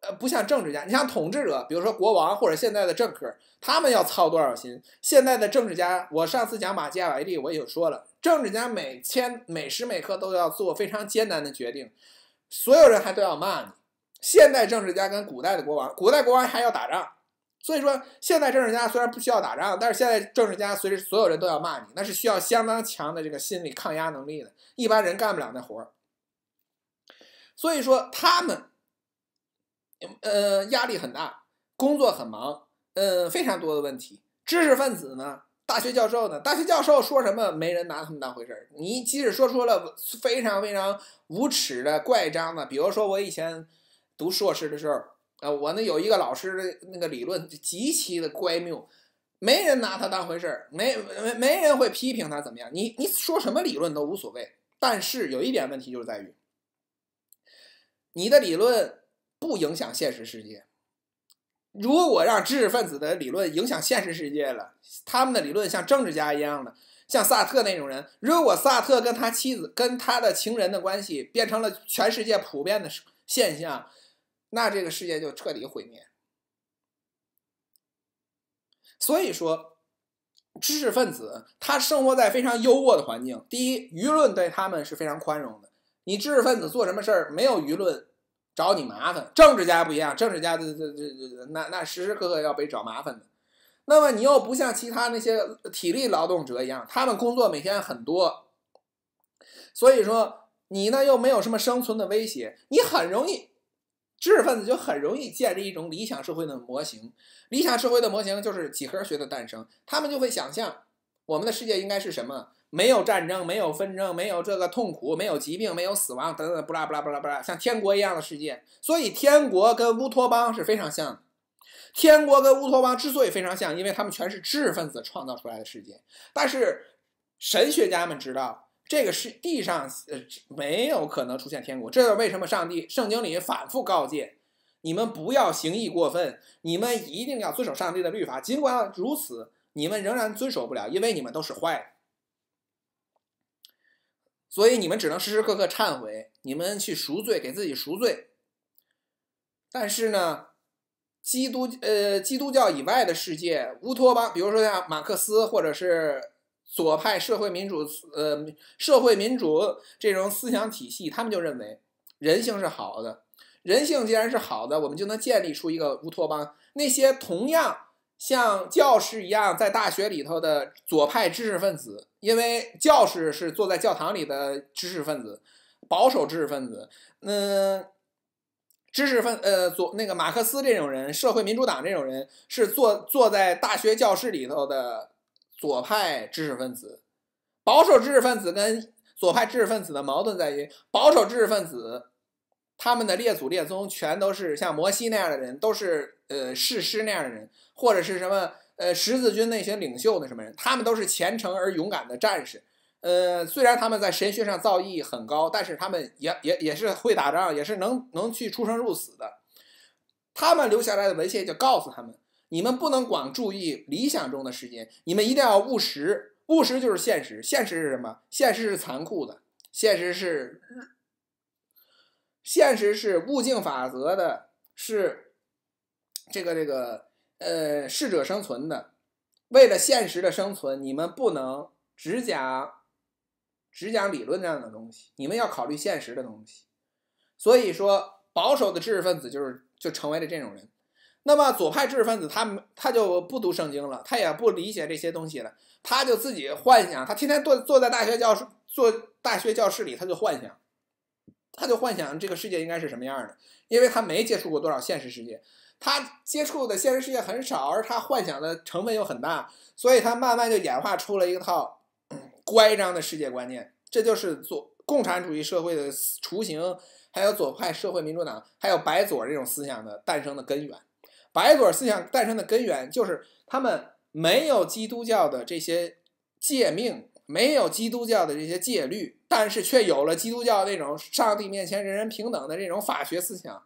呃，不像政治家，你像统治者，比如说国王或者现在的政客，他们要操多少心？现在的政治家，我上次讲马基雅维利，我也有说了，政治家每天每时每刻都要做非常艰难的决定，所有人还都要骂你。现代政治家跟古代的国王，古代国王还要打仗，所以说现代政治家虽然不需要打仗，但是现在政治家随时所有人都要骂你，那是需要相当强的这个心理抗压能力的，一般人干不了那活儿。所以说他们，呃，压力很大，工作很忙，嗯，非常多的问题。知识分子呢，大学教授呢，大学教授说什么没人拿他们当回事儿，你即使说出了非常非常无耻的怪张呢，比如说我以前。读硕士的时候，啊，我那有一个老师的那个理论极其的乖谬，没人拿他当回事儿，没没没人会批评他怎么样。你你说什么理论都无所谓，但是有一点问题就是在于，你的理论不影响现实世界。如果让知识分子的理论影响现实世界了，他们的理论像政治家一样的，像萨特那种人，如果萨特跟他妻子跟他的情人的关系变成了全世界普遍的现象。那这个世界就彻底毁灭。所以说，知识分子他生活在非常优渥的环境。第一，舆论对他们是非常宽容的。你知识分子做什么事儿，没有舆论找你麻烦。政治家不一样，政治家的这这这，那那时时刻刻要被找麻烦的。那么你又不像其他那些体力劳动者一样，他们工作每天很多。所以说，你呢又没有什么生存的威胁，你很容易。知识分子就很容易建立一种理想社会的模型，理想社会的模型就是几何学的诞生。他们就会想象我们的世界应该是什么：没有战争，没有纷争，没有这个痛苦，没有疾病，没有死亡，等等，不啦不啦不啦不啦，像天国一样的世界。所以，天国跟乌托邦是非常像的。天国跟乌托邦之所以非常像，因为他们全是知识分子创造出来的世界。但是，神学家们知道。这个是地上，呃，没有可能出现天国。这就是为什么上帝圣经里反复告诫你们不要行义过分，你们一定要遵守上帝的律法。尽管如此，你们仍然遵守不了，因为你们都是坏的。所以你们只能时时刻刻忏悔，你们去赎罪，给自己赎罪。但是呢，基督，呃，基督教以外的世界，乌托邦，比如说像马克思或者是。左派社会民主，呃，社会民主这种思想体系，他们就认为人性是好的。人性既然是好的，我们就能建立出一个乌托邦。那些同样像教士一样在大学里头的左派知识分子，因为教士是坐在教堂里的知识分子，保守知识分子，嗯，知识分，呃，左那个马克思这种人，社会民主党这种人是坐坐在大学教室里头的。左派知识分子、保守知识分子跟左派知识分子的矛盾在于，保守知识分子他们的列祖列宗全都是像摩西那样的人，都是呃世师那样的人，或者是什么呃十字军那些领袖的什么人，他们都是虔诚而勇敢的战士。呃，虽然他们在神学上造诣很高，但是他们也也也是会打仗，也是能能去出生入死的。他们留下来的文献就告诉他们。你们不能光注意理想中的时间，你们一定要务实。务实就是现实，现实是什么？现实是残酷的，现实是，现实是物竞法则的，是这个这个呃适者生存的。为了现实的生存，你们不能只讲只讲理论上的东西，你们要考虑现实的东西。所以说，保守的知识分子就是就成为了这种人。那么左派知识分子，他他就不读圣经了，他也不理解这些东西了，他就自己幻想。他天天坐坐在大学教室，坐大学教室里，他就幻想，他就幻想这个世界应该是什么样的，因为他没接触过多少现实世界，他接触的现实世界很少，而他幻想的成分又很大，所以他慢慢就演化出了一套乖张的世界观念。这就是左共产主义社会的雏形，还有左派社会民主党，还有白左这种思想的诞生的根源。白左思想诞生的根源就是他们没有基督教的这些诫命，没有基督教的这些戒律，但是却有了基督教那种上帝面前人人平等的这种法学思想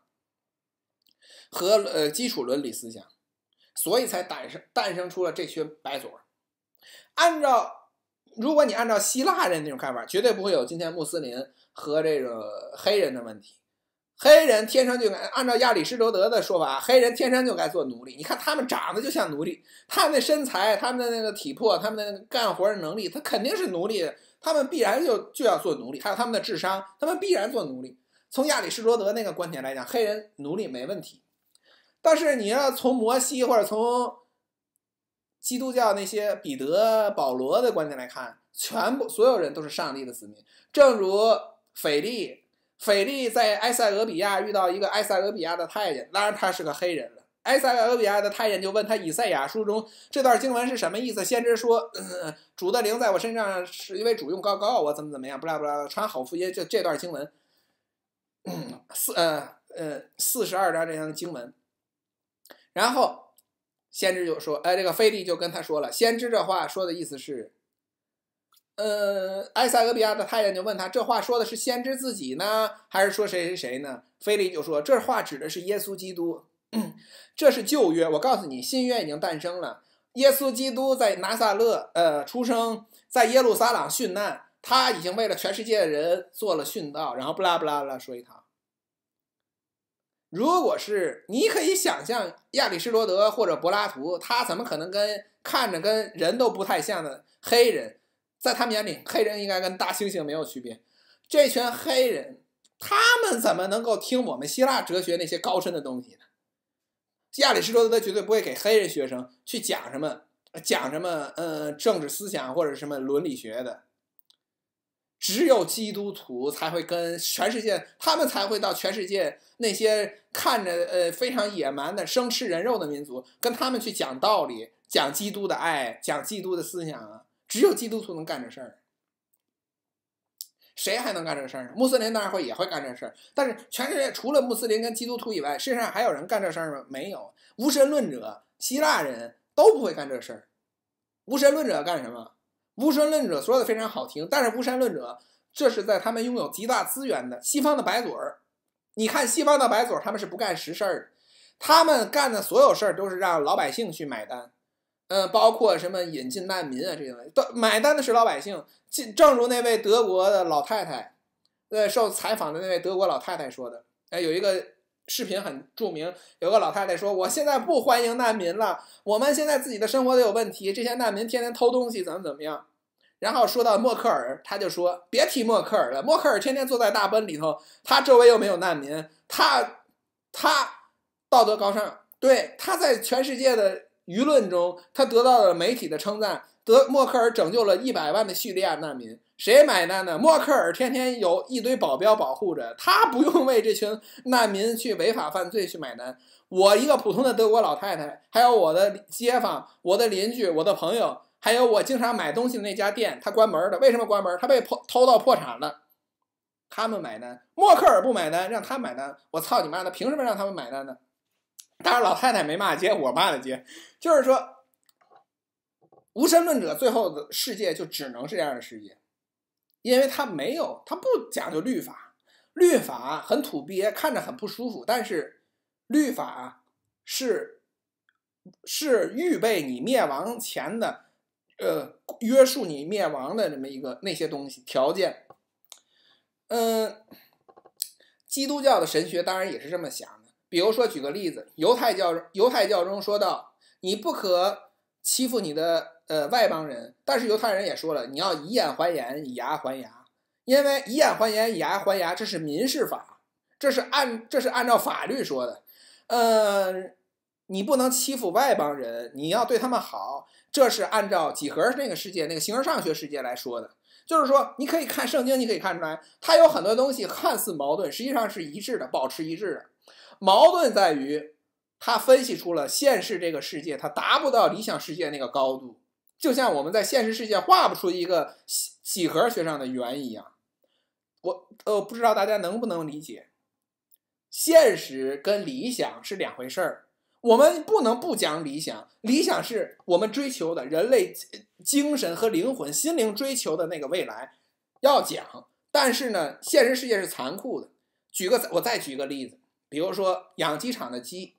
和呃基础伦理思想，所以才诞生诞生出了这群白左。按照如果你按照希腊人那种看法，绝对不会有今天穆斯林和这个黑人的问题。黑人天生就该按照亚里士多德的说法，黑人天生就该做奴隶。你看他们长得就像奴隶，他们的身材，他们的那个体魄，他们的干活的能力，他肯定是奴隶。他们必然就就要做奴隶。还有他们的智商，他们必然做奴隶。从亚里士多德那个观点来讲，黑人奴隶没问题。但是你要从摩西或者从基督教那些彼得保罗的观点来看，全部所有人都是上帝的子民。正如腓力。斐利在埃塞俄比亚遇到一个埃塞俄比亚的太监，当然他是个黑人了。埃塞俄比亚的太监就问他，《以赛亚书》中这段经文是什么意思？先知说：“嗯、主的灵在我身上，是因为主用高高我怎么怎么样，不啦不啦，穿好服衣。”这这段经文，嗯、四呃呃四十二章这样的经文。然后先知就说：“哎，这个菲利就跟他说了，先知这话说的意思是。”呃，埃塞俄比亚的太监就问他：“这话说的是先知自己呢，还是说谁谁谁呢？”菲利就说：“这话指的是耶稣基督，这是旧约。我告诉你，新约已经诞生了。耶稣基督在拿撒勒呃出生，在耶路撒冷殉难，他已经为了全世界的人做了殉道。然后不拉不啦拉说一套。如果是你可以想象亚里士多德或者柏拉图，他怎么可能跟看着跟人都不太像的黑人？”在他们眼里，黑人应该跟大猩猩没有区别。这群黑人，他们怎么能够听我们希腊哲学那些高深的东西呢？亚里士多德绝对不会给黑人学生去讲什么，讲什么，呃政治思想或者什么伦理学的。只有基督徒才会跟全世界，他们才会到全世界那些看着呃非常野蛮的、生吃人肉的民族，跟他们去讲道理，讲基督的爱，讲基督的思想啊。只有基督徒能干这事儿，谁还能干这事儿？穆斯林当然会也会干这事儿，但是全世界除了穆斯林跟基督徒以外，世界上还有人干这事儿吗？没有，无神论者、希腊人都不会干这事儿。无神论者干什么？无神论者说的非常好听，但是无神论者这是在他们拥有极大资源的西方的白嘴儿。你看西方的白嘴儿，他们是不干实事儿，他们干的所有事儿都是让老百姓去买单。嗯，包括什么引进难民啊这些，东西，都买单的是老百姓。正正如那位德国的老太太，呃，受采访的那位德国老太太说的，哎，有一个视频很著名，有个老太太说：“我现在不欢迎难民了，我们现在自己的生活都有问题，这些难民天天偷东西，怎么怎么样。”然后说到默克尔，他就说：“别提默克尔了，默克尔天天坐在大奔里头，他周围又没有难民，他他道德高尚，对他在全世界的。”舆论中，他得到了媒体的称赞。德默克尔拯救了一百万的叙利亚难民，谁买单呢？默克尔天天有一堆保镖保护着，他不用为这群难民去违法犯罪去买单。我一个普通的德国老太太，还有我的街坊、我的邻居、我的朋友，还有我经常买东西的那家店，他关门了。为什么关门？他被破偷到破产了。他们买单，默克尔不买单，让他买单。我操你妈的，凭什么让他们买单呢？当然，老太太没骂街，我骂的街就是说，无神论者最后的世界就只能是这样的世界，因为他没有，他不讲究律法，律法很土鳖，看着很不舒服，但是律法是是预备你灭亡前的，呃，约束你灭亡的这么一个那些东西条件。嗯，基督教的神学当然也是这么想。比如说，举个例子，犹太教犹太教中说到，你不可欺负你的呃外邦人，但是犹太人也说了，你要以眼还眼，以牙还牙，因为以眼还眼，以牙还牙，这是民事法，这是按这是按照法律说的，呃，你不能欺负外邦人，你要对他们好，这是按照几何那个世界那个形而上学世界来说的，就是说，你可以看圣经，你可以看出来，它有很多东西看似矛盾，实际上是一致的，保持一致的。矛盾在于，他分析出了现实这个世界，它达不到理想世界那个高度，就像我们在现实世界画不出一个几何学上的圆一样。我呃，不知道大家能不能理解，现实跟理想是两回事儿。我们不能不讲理想，理想是我们追求的人类精神和灵魂、心灵追求的那个未来，要讲。但是呢，现实世界是残酷的。举个，我再举个例子。比如说养鸡场的鸡，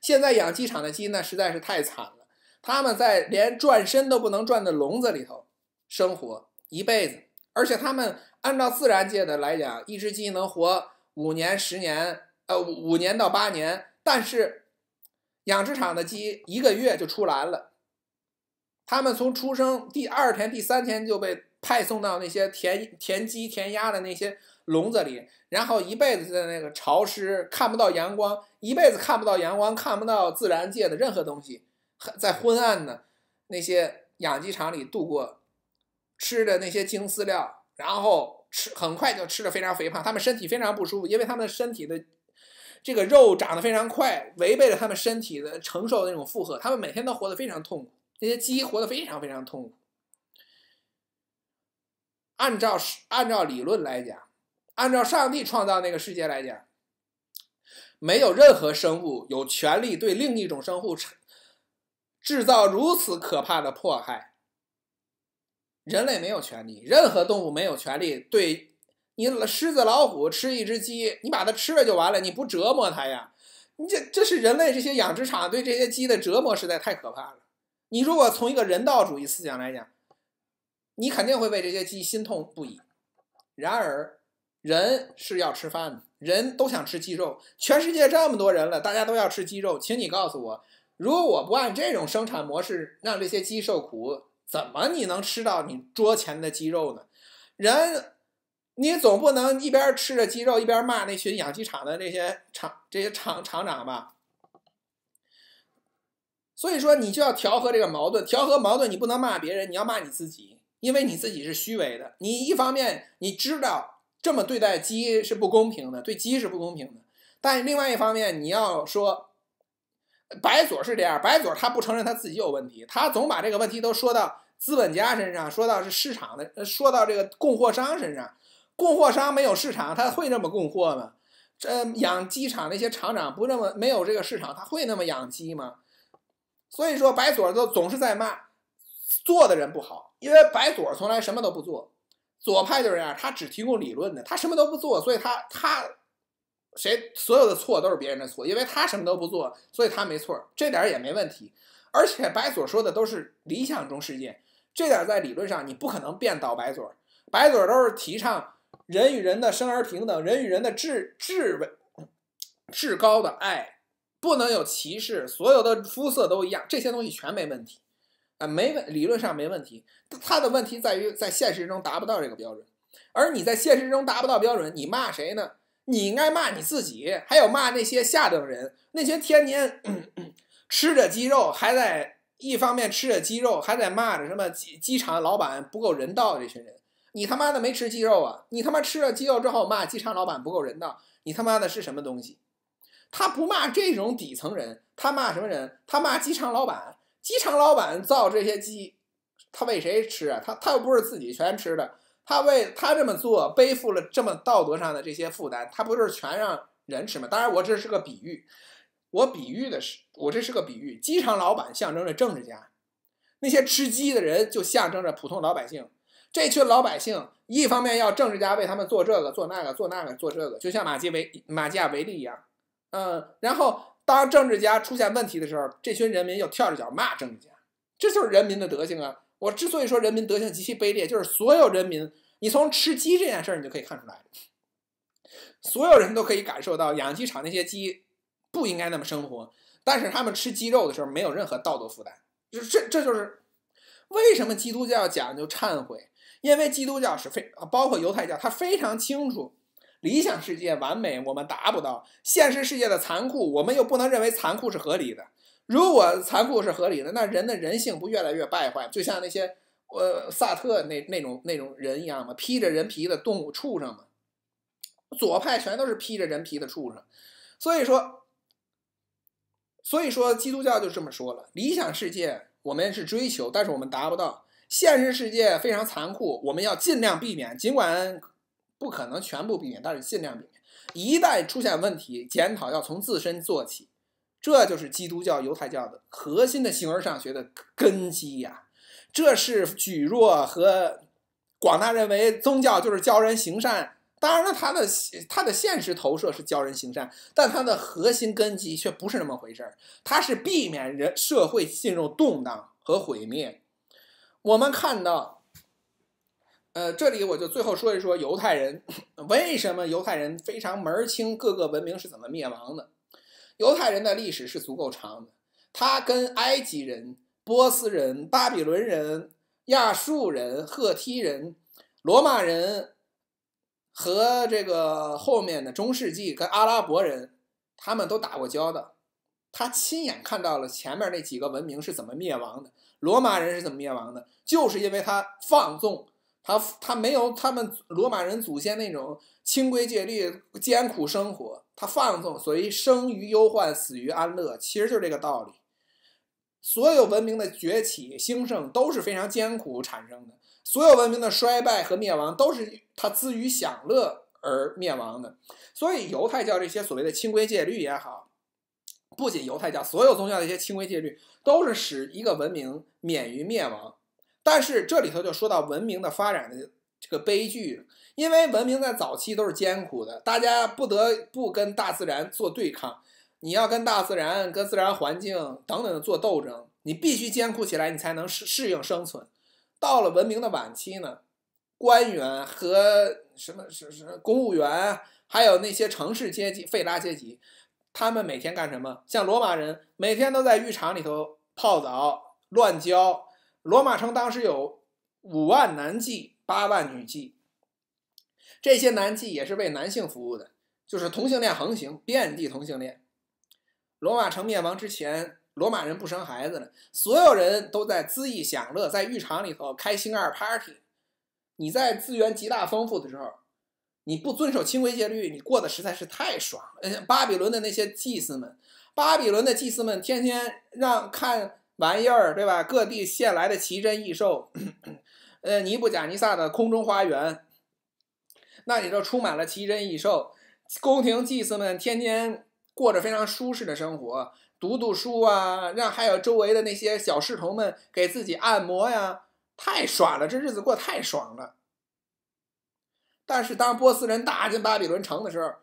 现在养鸡场的鸡那实在是太惨了，他们在连转身都不能转的笼子里头生活一辈子，而且他们按照自然界的来讲，一只鸡能活五年、十年，呃，五年到八年，但是养殖场的鸡一个月就出栏了，他们从出生第二天、第三天就被派送到那些填填鸡、填鸭的那些。笼子里，然后一辈子在那个潮湿，看不到阳光，一辈子看不到阳光，看不到自然界的任何东西，在昏暗的那些养鸡场里度过，吃的那些精饲料，然后吃很快就吃的非常肥胖，他们身体非常不舒服，因为他们身体的这个肉长得非常快，违背了他们身体的承受那种负荷，他们每天都活得非常痛苦，那些鸡活得非常非常痛苦。按照按照理论来讲。按照上帝创造那个世界来讲，没有任何生物有权利对另一种生物制造如此可怕的迫害。人类没有权利，任何动物没有权利。对你，狮子、老虎吃一只鸡，你把它吃了就完了，你不折磨它呀？你这这是人类这些养殖场对这些鸡的折磨，实在太可怕了。你如果从一个人道主义思想来讲，你肯定会为这些鸡心痛不已。然而，人是要吃饭的，人都想吃鸡肉。全世界这么多人了，大家都要吃鸡肉，请你告诉我，如果我不按这种生产模式让这些鸡受苦，怎么你能吃到你桌前的鸡肉呢？人，你总不能一边吃着鸡肉一边骂那群养鸡场的那些厂、这些厂厂长吧？所以说，你就要调和这个矛盾。调和矛盾，你不能骂别人，你要骂你自己，因为你自己是虚伪的。你一方面你知道。这么对待鸡是不公平的，对鸡是不公平的。但另外一方面，你要说白左是这样，白左他不承认他自己有问题，他总把这个问题都说到资本家身上，说到是市场的，说到这个供货商身上。供货商没有市场，他会那么供货吗？这养鸡场那些厂长不那么没有这个市场，他会那么养鸡吗？所以说，白左都总是在骂做的人不好，因为白左从来什么都不做。左派就是这样，他只提供理论的，他什么都不做，所以他他谁所有的错都是别人的错，因为他什么都不做，所以他没错，这点也没问题。而且白左说的都是理想中世界，这点在理论上你不可能变倒白左，白左都是提倡人与人的生而平等，人与人的至至为至高的爱，不能有歧视，所有的肤色都一样，这些东西全没问题。啊，没问，理论上没问题。他的问题在于在现实中达不到这个标准，而你在现实中达不到标准，你骂谁呢？你应该骂你自己，还有骂那些下等人，那些天天 [clears throat] 吃着鸡肉，还在一方面吃着鸡肉，还在骂着什么机机场老板不够人道。这群人，你他妈的没吃鸡肉啊！你他妈吃了鸡肉之后骂机场老板不够人道，你他妈的是什么东西？他不骂这种底层人，他骂什么人？他骂机场老板。机场老板造这些鸡，他喂谁吃啊？他他又不是自己全吃的，他为他这么做背负了这么道德上的这些负担，他不是全让人吃吗？当然，我这是个比喻，我比喻的是，我这是个比喻，机场老板象征着政治家，那些吃鸡的人就象征着普通老百姓，这群老百姓一方面要政治家为他们做这个做那个做那个做这个，就像马基维马基亚维利一样，嗯，然后。当政治家出现问题的时候，这群人民又跳着脚骂政治家，这就是人民的德性啊！我之所以说人民德性极其卑劣，就是所有人民，你从吃鸡这件事儿你就可以看出来，所有人都可以感受到养鸡场那些鸡不应该那么生活，但是他们吃鸡肉的时候没有任何道德负担，这这就是为什么基督教讲究忏悔，因为基督教是非包括犹太教，他非常清楚。理想世界完美，我们达不到；现实世界的残酷，我们又不能认为残酷是合理的。如果残酷是合理的，那人的人性不越来越败坏？就像那些，呃，萨特那那种那种人一样吗？披着人皮的动物畜生吗？左派全都是披着人皮的畜生。所以说，所以说，基督教就这么说了：理想世界我们是追求，但是我们达不到；现实世界非常残酷，我们要尽量避免。尽管。不可能全部避免，但是尽量避免。一旦出现问题，检讨要从自身做起。这就是基督教、犹太教的核心的形而上学的根基呀。这是举弱和广大认为宗教就是教人行善，当然了，它的它的现实投射是教人行善，但它的核心根基却不是那么回事儿。它是避免人社会进入动荡和毁灭。我们看到。呃，这里我就最后说一说犹太人为什么犹太人非常门儿清各个文明是怎么灭亡的。犹太人的历史是足够长的，他跟埃及人、波斯人、巴比伦人、亚述人、赫梯人、罗马人和这个后面的中世纪跟阿拉伯人，他们都打过交道，他亲眼看到了前面那几个文明是怎么灭亡的，罗马人是怎么灭亡的，就是因为他放纵。他他没有他们罗马人祖先那种清规戒律、艰苦生活，他放纵。所以，生于忧患，死于安乐，其实就是这个道理。所有文明的崛起、兴盛都是非常艰苦产生的；所有文明的衰败和灭亡，都是他自于享乐而灭亡的。所以，犹太教这些所谓的清规戒律也好，不仅犹太教，所有宗教的一些清规戒律，都是使一个文明免于灭亡。但是这里头就说到文明的发展的这个悲剧，因为文明在早期都是艰苦的，大家不得不跟大自然做对抗，你要跟大自然、跟自然环境等等的做斗争，你必须艰苦起来，你才能适适应生存。到了文明的晚期呢，官员和什么什什公务员，还有那些城市阶级、费拉阶级，他们每天干什么？像罗马人每天都在浴场里头泡澡、乱交。罗马城当时有五万男妓，八万女妓。这些男妓也是为男性服务的，就是同性恋横行，遍地同性恋。罗马城灭亡之前，罗马人不生孩子了，所有人都在恣意享乐，在浴场里头开星二 party。你在资源极大丰富的时候，你不遵守清规戒律，你过得实在是太爽了。巴比伦的那些祭司们，巴比伦的祭司们天天让看。玩意儿，对吧？各地献来的奇珍异兽，[clears throat] 呃，尼布甲尼撒的空中花园，那里头充满了奇珍异兽。宫廷祭司们天天过着非常舒适的生活，读读书啊，让还有周围的那些小侍从们给自己按摩呀，太爽了，这日子过太爽了。但是当波斯人打进巴比伦城的时候，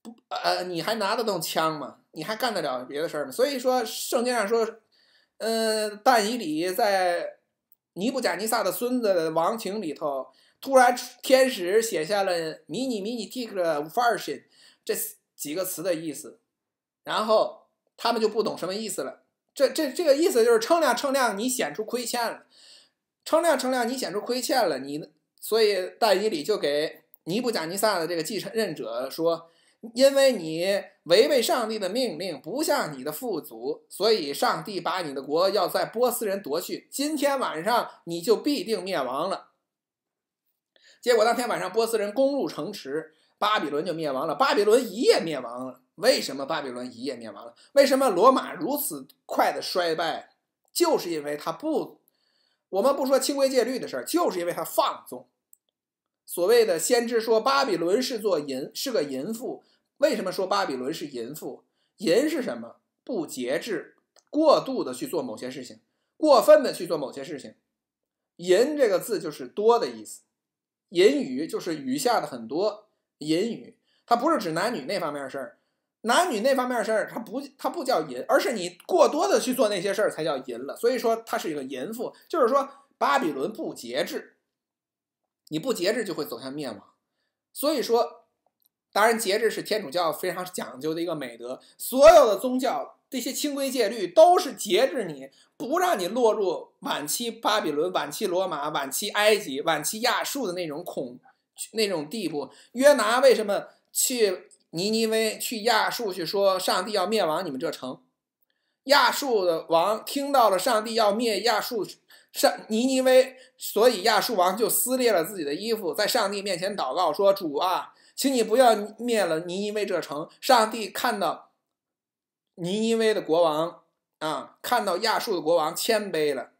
不，呃，你还拿得动枪吗？你还干得了别的事儿吗？所以说，圣经上说。嗯，但伊里在尼布贾尼撒的孙子王庭里头，突然天使写下了 “mini mini t i k version” 这几个词的意思，然后他们就不懂什么意思了。这这这个意思就是称量称量你显出亏欠了，称量称量你显出亏欠了，你所以戴伊里就给尼布贾尼撒的这个继承者说。因为你违背上帝的命令，不像你的父祖，所以上帝把你的国要在波斯人夺去。今天晚上你就必定灭亡了。结果当天晚上波斯人攻入城池，巴比伦就灭亡了。巴比伦一夜灭亡了。为什么巴比伦一夜灭亡了？为什么罗马如此快的衰败？就是因为他不，我们不说清规戒律的事儿，就是因为他放纵。所谓的先知说巴比伦是做淫，是个淫妇。为什么说巴比伦是淫妇？淫是什么？不节制，过度的去做某些事情，过分的去做某些事情。淫这个字就是多的意思。淫雨就是雨下的很多。淫雨它不是指男女那方面事儿，男女那方面事儿它不它不叫淫，而是你过多的去做那些事儿才叫淫了。所以说它是一个淫妇，就是说巴比伦不节制。你不节制就会走向灭亡，所以说，当然节制是天主教非常讲究的一个美德。所有的宗教这些清规戒律都是节制，你不让你落入晚期巴比伦、晚期罗马、晚期埃及、晚期亚述的那种恐那种地步。约拿为什么去尼尼微、去亚述去说上帝要灭亡你们这城？亚述的王听到了上帝要灭亚述。上尼尼微，所以亚述王就撕裂了自己的衣服，在上帝面前祷告说：“主啊，请你不要灭了尼尼微这城。”上帝看到尼尼微的国王啊，看到亚述的国王谦卑了，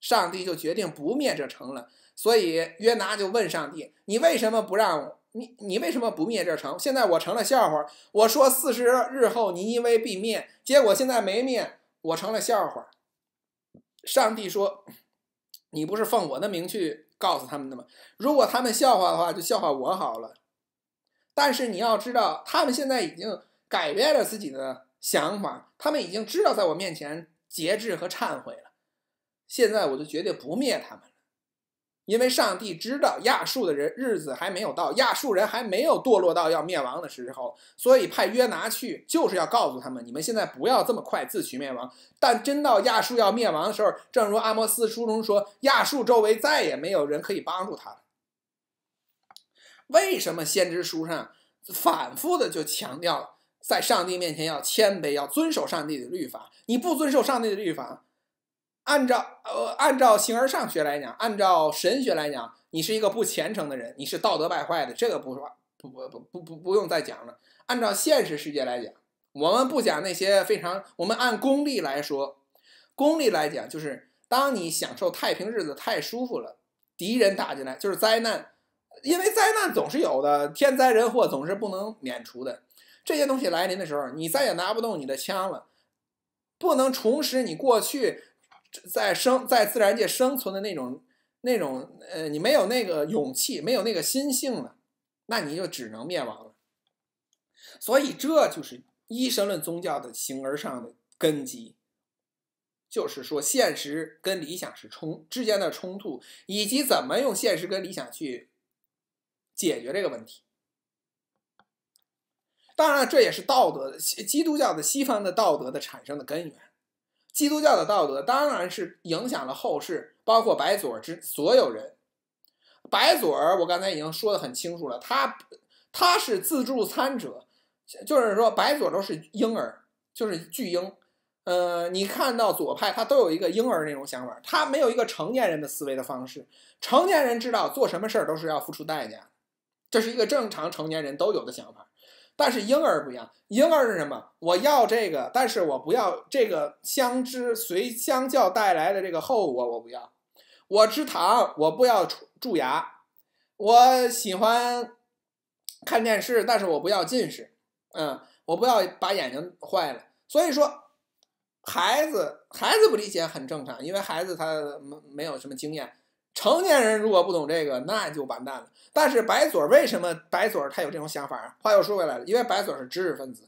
上帝就决定不灭这城了。所以约拿就问上帝：“你为什么不让你你为什么不灭这城？现在我成了笑话。我说四十日后尼尼微必灭，结果现在没灭，我成了笑话。”上帝说。你不是奉我的名去告诉他们的吗？如果他们笑话的话，就笑话我好了。但是你要知道，他们现在已经改变了自己的想法，他们已经知道在我面前节制和忏悔了。现在我就绝对不灭他们。因为上帝知道亚述的人日子还没有到，亚述人还没有堕落到要灭亡的时候，所以派约拿去就是要告诉他们，你们现在不要这么快自取灭亡。但真到亚述要灭亡的时候，正如阿摩斯书中说，亚述周围再也没有人可以帮助他了。为什么先知书上反复的就强调了，在上帝面前要谦卑，要遵守上帝的律法？你不遵守上帝的律法。按照呃，按照形而上学来讲，按照神学来讲，你是一个不虔诚的人，你是道德败坏的，这个不说，不不不不不不用再讲了。按照现实世界来讲，我们不讲那些非常，我们按功利来说，功利来讲就是，当你享受太平日子太舒服了，敌人打进来就是灾难，因为灾难总是有的，天灾人祸总是不能免除的。这些东西来临的时候，你再也拿不动你的枪了，不能重拾你过去。在生在自然界生存的那种那种呃，你没有那个勇气，没有那个心性了，那你就只能灭亡了。所以这就是一神论宗教的形而上的根基，就是说现实跟理想是冲之间的冲突，以及怎么用现实跟理想去解决这个问题。当然，这也是道德基督教的西方的道德的产生的根源。基督教的道德当然是影响了后世，包括白左之所有人。白左儿，我刚才已经说的很清楚了，他他是自助餐者，就是说白左儿是婴儿，就是巨婴。呃，你看到左派，他都有一个婴儿那种想法，他没有一个成年人的思维的方式。成年人知道做什么事儿都是要付出代价，这是一个正常成年人都有的想法。但是婴儿不一样，婴儿是什么？我要这个，但是我不要这个相知随相较带来的这个后果，我不要。我吃糖，我不要蛀蛀牙。我喜欢看电视，但是我不要近视。嗯，我不要把眼睛坏了。所以说，孩子孩子不理解很正常，因为孩子他没没有什么经验。成年人如果不懂这个，那就完蛋了。但是白左为什么白左他有这种想法啊？话又说回来了，因为白左是知识分子，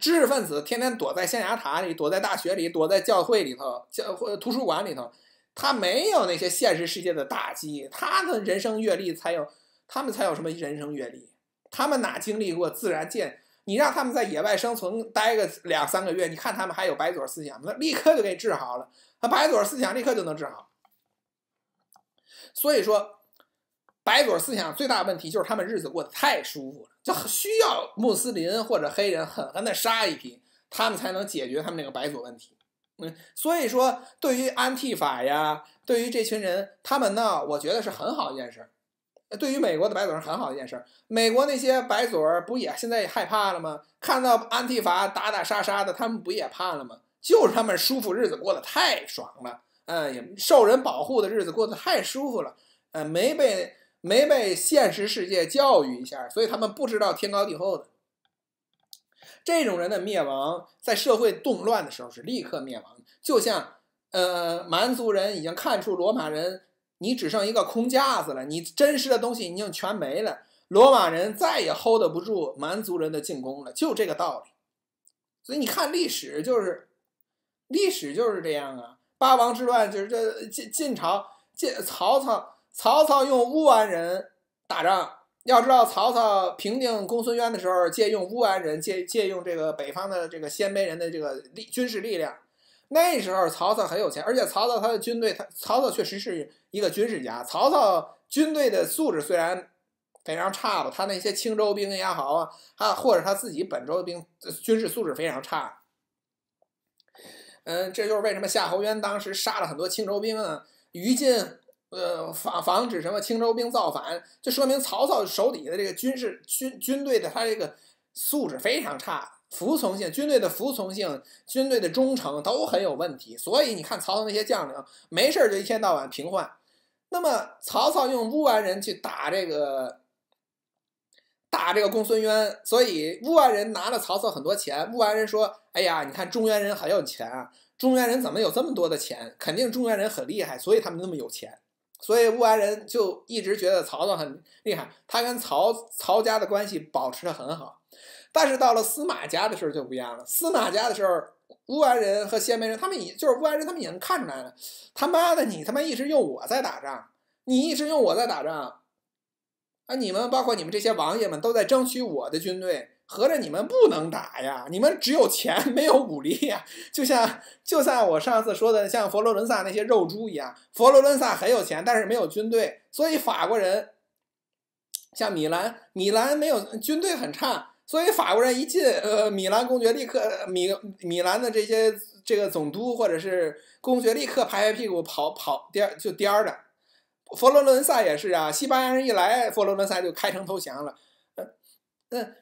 知识分子天天躲在象牙塔里，躲在大学里，躲在教会里头、教图书馆里头，他没有那些现实世界的打击，他的人生阅历才有，他们才有什么人生阅历？他们哪经历过自然界？你让他们在野外生存待个两三个月，你看他们还有白左思想，那立刻就给你治好了。他白左思想立刻就能治好。所以说。白左思想最大问题就是他们日子过得太舒服了，就需要穆斯林或者黑人狠狠地杀一批，他们才能解决他们那个白左问题。嗯，所以说对于安替法呀，对于这群人，他们呢，我觉得是很好一件事。对于美国的白左是很好一件事。美国那些白左儿不也现在也害怕了吗？看到安替法打打杀杀的，他们不也怕了吗？就是他们舒服日子过得太爽了，嗯，也受人保护的日子过得太舒服了，嗯，没被。没被现实世界教育一下，所以他们不知道天高地厚的。这种人的灭亡，在社会动乱的时候是立刻灭亡就像，呃，蛮族人已经看出罗马人，你只剩一个空架子了，你真实的东西已经全没了，罗马人再也 hold 不住蛮族人的进攻了，就这个道理。所以你看历史就是，历史就是这样啊。八王之乱就是这晋晋朝晋曹操。曹操用乌丸人打仗，要知道曹操平定公孙渊的时候，借用乌丸人，借借用这个北方的这个鲜卑人的这个力军事力量。那时候曹操很有钱，而且曹操他的军队，他曹操确实是一个军事家。曹操军队的素质虽然非常差吧，他那些青州兵也好啊，他或者他自己本州的兵，军事素质非常差。嗯，这就是为什么夏侯渊当时杀了很多青州兵啊，于禁。呃，防防止什么青州兵造反，就说明曹操手底的这个军事军军队的他这个素质非常差，服从性、军队的服从性、军队的忠诚都很有问题。所以你看，曹操那些将领没事儿就一天到晚平换。那么，曹操用乌丸人去打这个打这个公孙渊，所以乌丸人拿了曹操很多钱。乌丸人说：“哎呀，你看中原人很有钱啊！中原人怎么有这么多的钱？肯定中原人很厉害，所以他们那么有钱。”所以乌来人就一直觉得曹操很厉害，他跟曹曹家的关系保持的很好。但是到了司马家的时候就不一样了。司马家的时候，乌安人和鲜卑人他们已就是乌安人他们已经看出来了，他妈的你他妈一直用我在打仗，你一直用我在打仗，啊你们包括你们这些王爷们都在争取我的军队。合着你们不能打呀？你们只有钱没有武力呀？就像，就像我上次说的，像佛罗伦萨那些肉猪一样。佛罗伦萨很有钱，但是没有军队，所以法国人像米兰，米兰没有军队很差，所以法国人一进，呃，米兰公爵立刻米米兰的这些这个总督或者是公爵立刻拍拍屁股跑跑颠就颠着。佛罗伦萨也是啊，西班牙人一来，佛罗伦萨就开城投降了。嗯。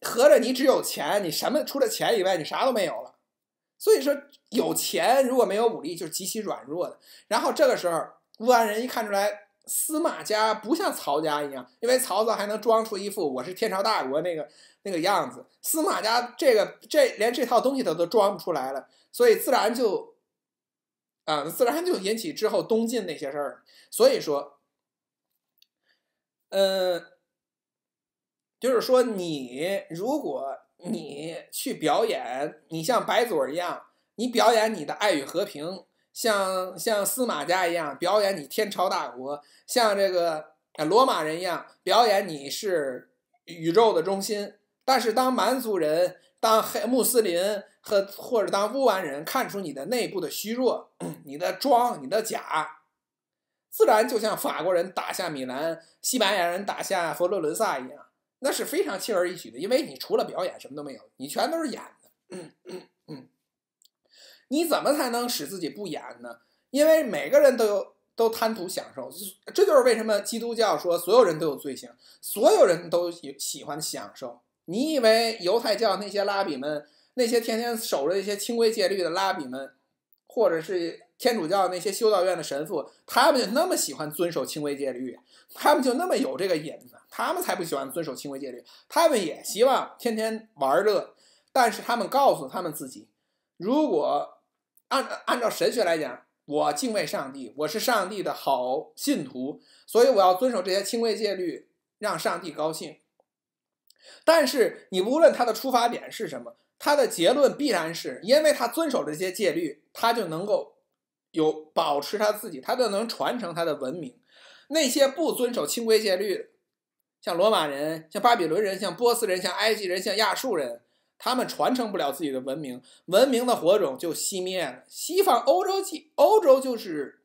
合着你只有钱，你什么除了钱以外，你啥都没有了。所以说，有钱如果没有武力，就是极其软弱的。然后这个时候，乌安人一看出来，司马家不像曹家一样，因为曹操还能装出一副我是天朝大国那个那个样子，司马家这个这连这套东西他都装不出来了，所以自然就啊，自然就引起之后东晋那些事儿。所以说，嗯。就是说，你如果你去表演，你像白左一样，你表演你的爱与和平；像像司马家一样表演你天朝大国；像这个罗马人一样表演你是宇宙的中心。但是，当蛮族人、当黑穆斯林和或者当乌安人看出你的内部的虚弱、[clears throat] 你的装、你的假，自然就像法国人打下米兰、西班牙人打下佛罗伦萨一样。那是非常轻而易举的，因为你除了表演什么都没有，你全都是演的。嗯你怎么才能使自己不演呢？因为每个人都有都贪图享受，这就是为什么基督教说所有人都有罪行，所有人都喜喜欢享受。你以为犹太教那些拉比们，那些天天守着一些清规戒律的拉比们，或者是？天主教那些修道院的神父，他们就那么喜欢遵守轻微戒律，他们就那么有这个瘾呢？他们才不喜欢遵守轻微戒律。他们也希望天天玩乐，但是他们告诉他们自己：如果按按照神学来讲，我敬畏上帝，我是上帝的好信徒，所以我要遵守这些轻微戒律，让上帝高兴。但是你无论他的出发点是什么，他的结论必然是：因为他遵守这些戒律，他就能够。有保持他自己，他就能传承他的文明。那些不遵守清规戒律，的，像罗马人、像巴比伦人、像波斯人、像埃及人、像亚述人，他们传承不了自己的文明，文明的火种就熄灭了。西方欧洲记，欧洲，就是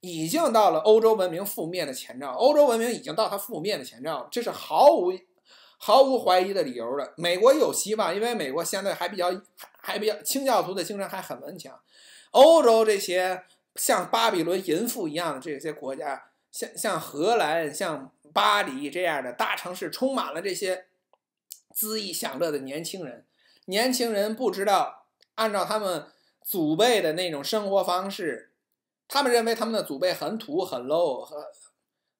已经到了欧洲文明覆灭的前兆。欧洲文明已经到它覆灭的前兆，这是毫无毫无怀疑的理由了。美国有希望，因为美国相对还比较还比较清教徒的精神还很顽强。欧洲这些像巴比伦淫妇一样的这些国家，像像荷兰、像巴黎这样的大城市，充满了这些恣意享乐的年轻人。年轻人不知道按照他们祖辈的那种生活方式，他们认为他们的祖辈很土、很 low、很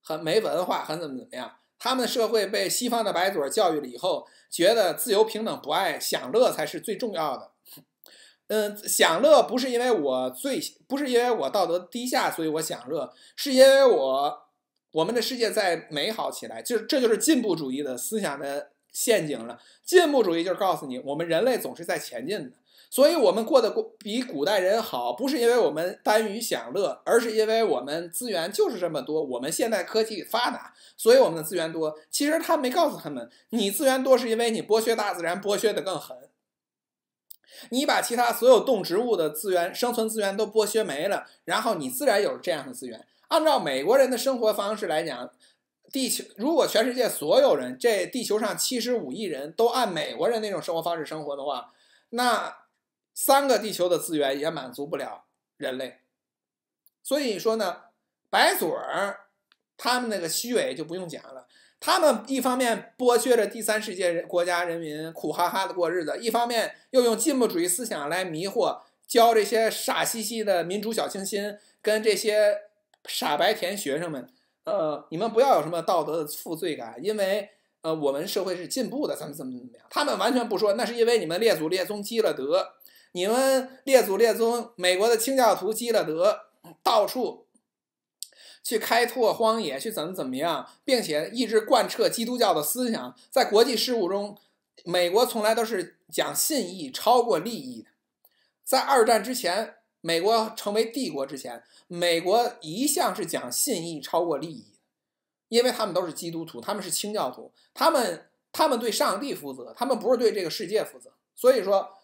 很没文化、很怎么怎么样。他们的社会被西方的白左教育了以后，觉得自由平等、不爱享乐才是最重要的。嗯，享乐不是因为我最，不是因为我道德低下，所以我享乐，是因为我我们的世界在美好起来，就是这就是进步主义的思想的陷阱了。进步主义就是告诉你，我们人类总是在前进的，所以我们过得过比古代人好，不是因为我们耽于享乐，而是因为我们资源就是这么多，我们现代科技发达，所以我们的资源多。其实他没告诉他们，你资源多是因为你剥削大自然，剥削的更狠。你把其他所有动植物的资源、生存资源都剥削没了，然后你自然有这样的资源。按照美国人的生活方式来讲，地球如果全世界所有人，这地球上七十五亿人都按美国人那种生活方式生活的话，那三个地球的资源也满足不了人类。所以说呢，白嘴儿他们那个虚伪就不用讲了。他们一方面剥削着第三世界国家人民苦哈哈的过日子，一方面又用进步主义思想来迷惑教这些傻兮兮的民主小清新跟这些傻白甜学生们。呃，你们不要有什么道德的负罪感，因为呃，我们社会是进步的，怎么怎么怎么样？他们完全不说，那是因为你们列祖列宗积了德，你们列祖列宗，美国的清教徒积了德，到处。去开拓荒野，去怎么怎么样，并且一直贯彻基督教的思想。在国际事务中，美国从来都是讲信义超过利益的。在二战之前，美国成为帝国之前，美国一向是讲信义超过利益因为他们都是基督徒，他们是清教徒，他们他们对上帝负责，他们不是对这个世界负责。所以说。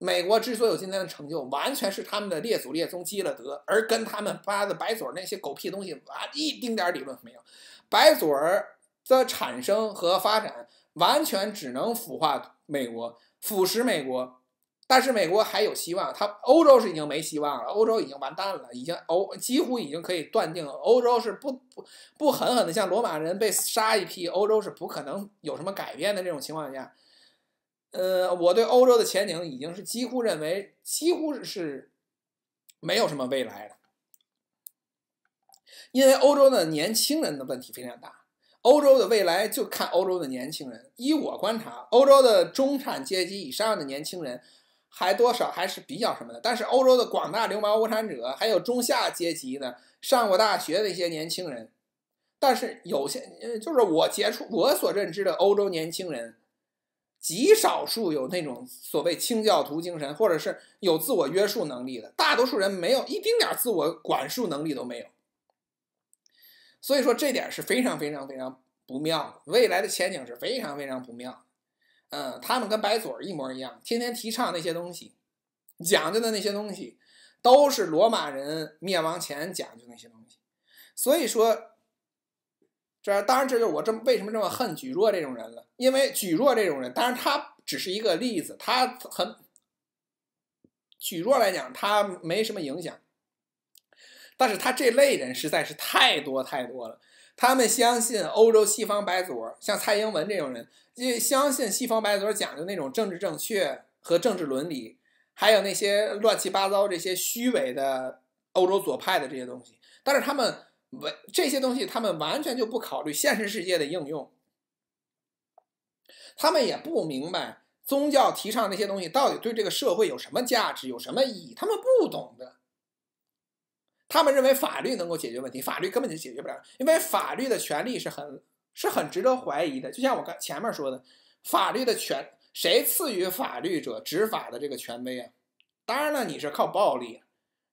美国之所以有今天的成就，完全是他们的列祖列宗积了德，而跟他们发的白嘴儿那些狗屁东西啊，一丁点儿理论没有。白嘴儿的产生和发展，完全只能腐化美国、腐蚀美国。但是美国还有希望，它欧洲是已经没希望了，欧洲已经完蛋了，已经欧几乎已经可以断定，欧洲是不不不狠狠的像罗马人被杀一批，欧洲是不可能有什么改变的这种情况下。呃，我对欧洲的前景已经是几乎认为几乎是没有什么未来的，因为欧洲的年轻人的问题非常大，欧洲的未来就看欧洲的年轻人。依我观察，欧洲的中产阶级以上的年轻人还多少还是比较什么的，但是欧洲的广大流氓无产者还有中下阶级的上过大学的一些年轻人，但是有些就是我接触我所认知的欧洲年轻人。极少数有那种所谓清教徒精神，或者是有自我约束能力的，大多数人没有一丁点儿自我管束能力都没有。所以说这点是非常非常非常不妙，的，未来的前景是非常非常不妙。嗯，他们跟白嘴儿一模一样，天天提倡那些东西，讲究的那些东西，都是罗马人灭亡前讲究那些东西。所以说。当然，这就是我这么为什么这么恨举弱这种人了。因为举弱这种人，当然他只是一个例子，他很举弱来讲，他没什么影响。但是他这类人实在是太多太多了。他们相信欧洲西方白左，像蔡英文这种人，因为相信西方白左讲究那种政治正确和政治伦理，还有那些乱七八糟、这些虚伪的欧洲左派的这些东西。但是他们。为这些东西，他们完全就不考虑现实世界的应用。他们也不明白宗教提倡那些东西到底对这个社会有什么价值、有什么意义。他们不懂的。他们认为法律能够解决问题，法律根本就解决不了，因为法律的权利是很是很值得怀疑的。就像我刚前面说的，法律的权谁赐予法律者执法的这个权威啊？当然了，你是靠暴力，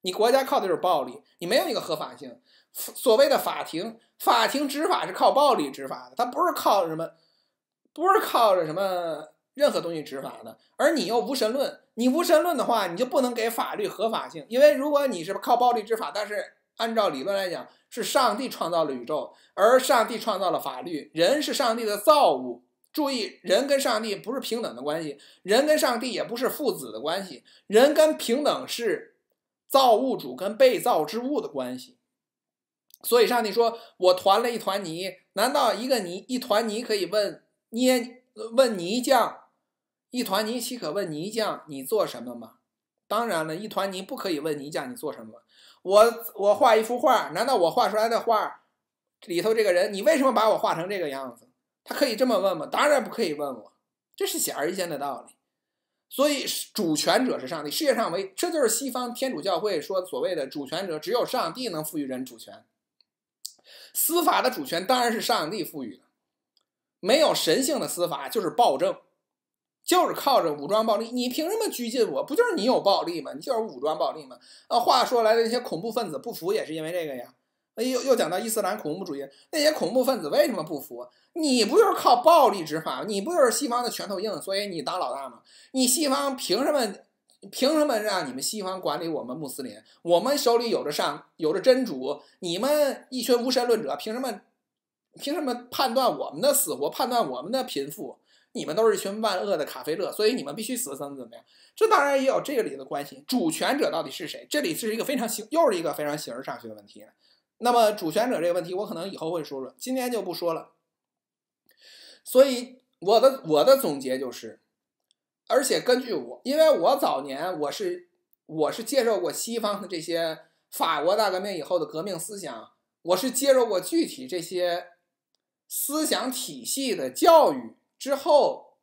你国家靠的就是暴力，你没有一个合法性。所谓的法庭，法庭执法是靠暴力执法的，它不是靠什么，不是靠着什么任何东西执法的。而你又无神论，你无神论的话，你就不能给法律合法性，因为如果你是靠暴力执法，但是按照理论来讲，是上帝创造了宇宙，而上帝创造了法律，人是上帝的造物。注意，人跟上帝不是平等的关系，人跟上帝也不是父子的关系，人跟平等是造物主跟被造之物的关系。所以上帝说：“我团了一团泥，难道一个泥一团泥可以问捏问泥匠？一团泥岂可问泥匠你做什么吗？当然了，一团泥不可以问泥匠你做什么。我我画一幅画，难道我画出来的画里头这个人，你为什么把我画成这个样子？他可以这么问吗？当然不可以问我，这是显而易见的道理。所以主权者是上帝，世界上唯这就是西方天主教会说所谓的主权者，只有上帝能赋予人主权。”司法的主权当然是上帝赋予的，没有神性的司法就是暴政，就是靠着武装暴力。你凭什么拘禁我？不就是你有暴力吗？你就是武装暴力吗？啊，话说来，那些恐怖分子不服也是因为这个呀。哎，又又讲到伊斯兰恐怖主义，那些恐怖分子为什么不服？你不就是靠暴力执法？你不就是西方的拳头硬，所以你当老大吗？你西方凭什么？凭什么让你们西方管理我们穆斯林？我们手里有着上有着真主，你们一群无神论者凭什么？凭什么判断我们的死活？判断我们的贫富？你们都是一群万恶的卡菲勒，所以你们必须死怎么怎么样？这当然也有这里的关系。主权者到底是谁？这里是一个非常形，又是一个非常形而上学的问题。那么主权者这个问题，我可能以后会说说，今天就不说了。所以我的我的总结就是。而且根据我，因为我早年我是我是接受过西方的这些法国大革命以后的革命思想，我是接受过具体这些思想体系的教育之后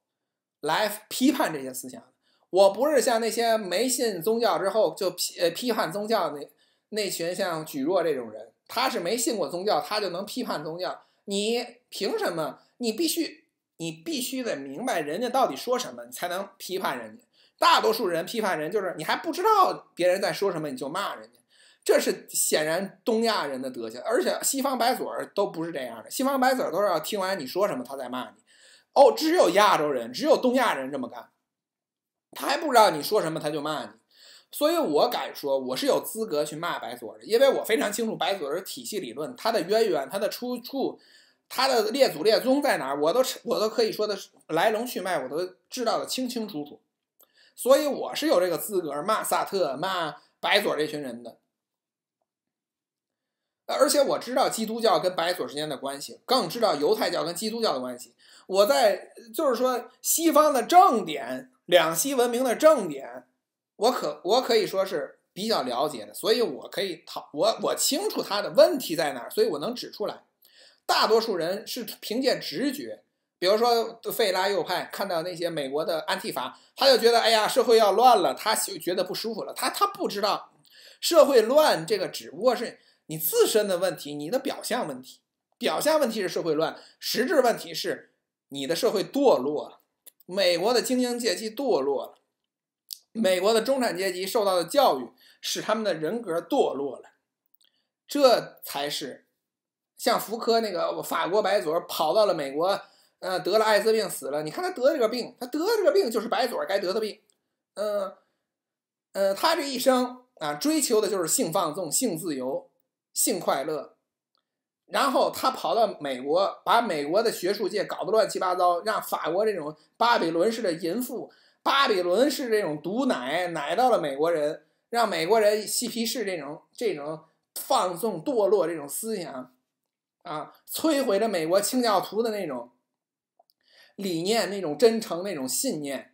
来批判这些思想。我不是像那些没信宗教之后就批呃批判宗教那那群像举弱这种人，他是没信过宗教，他就能批判宗教。你凭什么？你必须。你必须得明白人家到底说什么，你才能批判人家。大多数人批判人就是你还不知道别人在说什么，你就骂人家，这是显然东亚人的德行。而且西方白嘴儿都不是这样的，西方白嘴儿都是要听完你说什么，他再骂你。哦，只有亚洲人，只有东亚人这么干，他还不知道你说什么他就骂你。所以我敢说我是有资格去骂白嘴儿的，因为我非常清楚白嘴儿体系理论它的渊源、它的出处。他的列祖列宗在哪儿，我都我都可以说的来龙去脉，我都知道的清清楚楚，所以我是有这个资格骂萨特、骂白左这群人的。而且我知道基督教跟白左之间的关系，更知道犹太教跟基督教的关系。我在就是说西方的正点，两西文明的正点，我可我可以说是比较了解的，所以我可以讨我我清楚他的问题在哪儿，所以我能指出来。大多数人是凭借直觉，比如说费拉右派看到那些美国的安替法，他就觉得哎呀，社会要乱了，他就觉得不舒服了。他他不知道社会乱这个只不过是你自身的问题，你的表象问题，表象问题是社会乱，实质问题是你的社会堕落了，美国的精英阶级堕落了，美国的中产阶级受到的教育使他们的人格堕落了，这才是。像福柯那个法国白左跑到了美国，呃，得了艾滋病死了。你看他得这个病，他得这个病就是白左该得的病。嗯，呃，他这一生啊，追求的就是性放纵、性自由、性快乐。然后他跑到美国，把美国的学术界搞得乱七八糟，让法国这种巴比伦式的淫妇、巴比伦式这种毒奶奶到了美国人，让美国人嬉皮士这种这种放纵堕落这种思想。啊，摧毁了美国清教徒的那种理念、那种真诚、那种信念，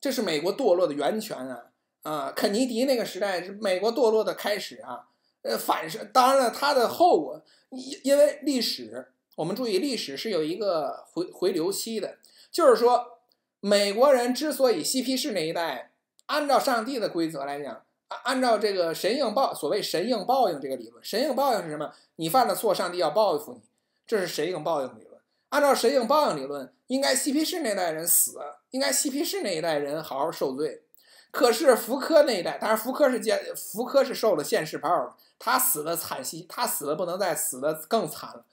这是美国堕落的源泉啊！啊，肯尼迪那个时代是美国堕落的开始啊！呃，反是当然了，它的后果，因因为历史，我们注意历史是有一个回回流期的，就是说，美国人之所以嬉皮士那一代，按照上帝的规则来讲。按照这个神应报所谓神应报应这个理论，神应报应是什么？你犯了错，上帝要报复你，这是神应报应理论。按照神应报应理论，应该西皮士那代人死，应该西皮士那一代人好好受罪。可是福柯那一代，当然福柯是见福柯是受了现实炮，他死的惨兮，他死的不能再死的更惨了。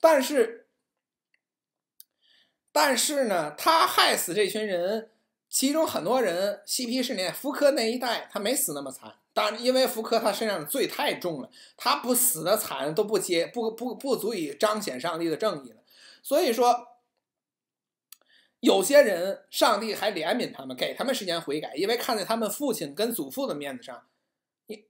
但是，但是呢，他害死这群人。其中很多人，嬉皮是那福柯那一代，他没死那么惨，当然因为福柯他身上的罪太重了，他不死的惨都不接不不不足以彰显上帝的正义了。所以说，有些人上帝还怜悯他们，给他们时间悔改，因为看在他们父亲跟祖父的面子上，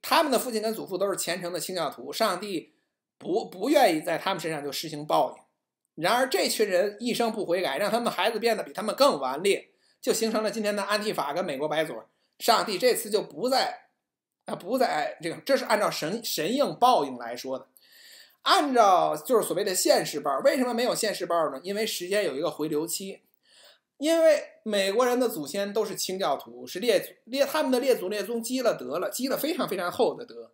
他们的父亲跟祖父都是虔诚的清教徒，上帝不不愿意在他们身上就施行报应。然而这群人一生不悔改，让他们孩子变得比他们更顽劣。就形成了今天的安提法跟美国白左。上帝这次就不再，啊，不再这个，这是按照神神应报应来说的。按照就是所谓的现世报，为什么没有现世报呢？因为时间有一个回流期。因为美国人的祖先都是清教徒，是列祖列他们的列祖列宗积了德了，积了非常非常厚的德。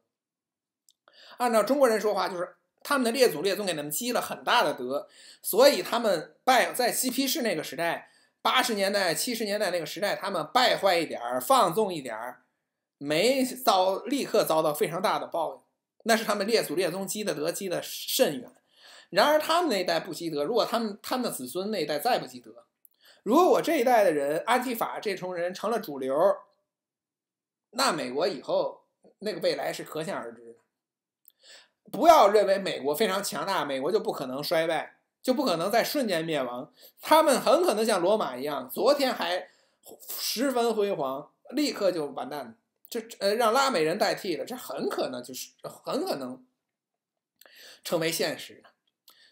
按照中国人说话，就是他们的列祖列宗给他们积了很大的德，所以他们拜在西皮市那个时代。八十年代、七十年代那个时代，他们败坏一点儿、放纵一点儿，没遭立刻遭到非常大的报应。那是他们列祖列宗积的德，积的甚远。然而他们那一代不积德，如果他们他们的子孙那一代再不积德，如果我这一代的人阿基法这重人成了主流，那美国以后那个未来是可想而知的。不要认为美国非常强大，美国就不可能衰败。就不可能在瞬间灭亡，他们很可能像罗马一样，昨天还十分辉煌，立刻就完蛋了。这呃，让拉美人代替了，这很可能就是很可能成为现实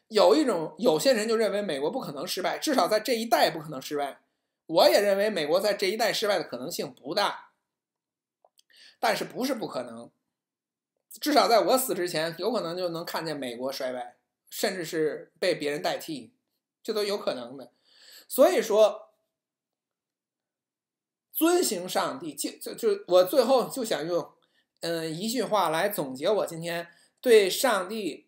有一种有些人就认为美国不可能失败，至少在这一代不可能失败。我也认为美国在这一代失败的可能性不大，但是不是不可能？至少在我死之前，有可能就能看见美国衰败。甚至是被别人代替，这都有可能的。所以说，遵行上帝，就就就我最后就想用嗯一句话来总结我今天对上帝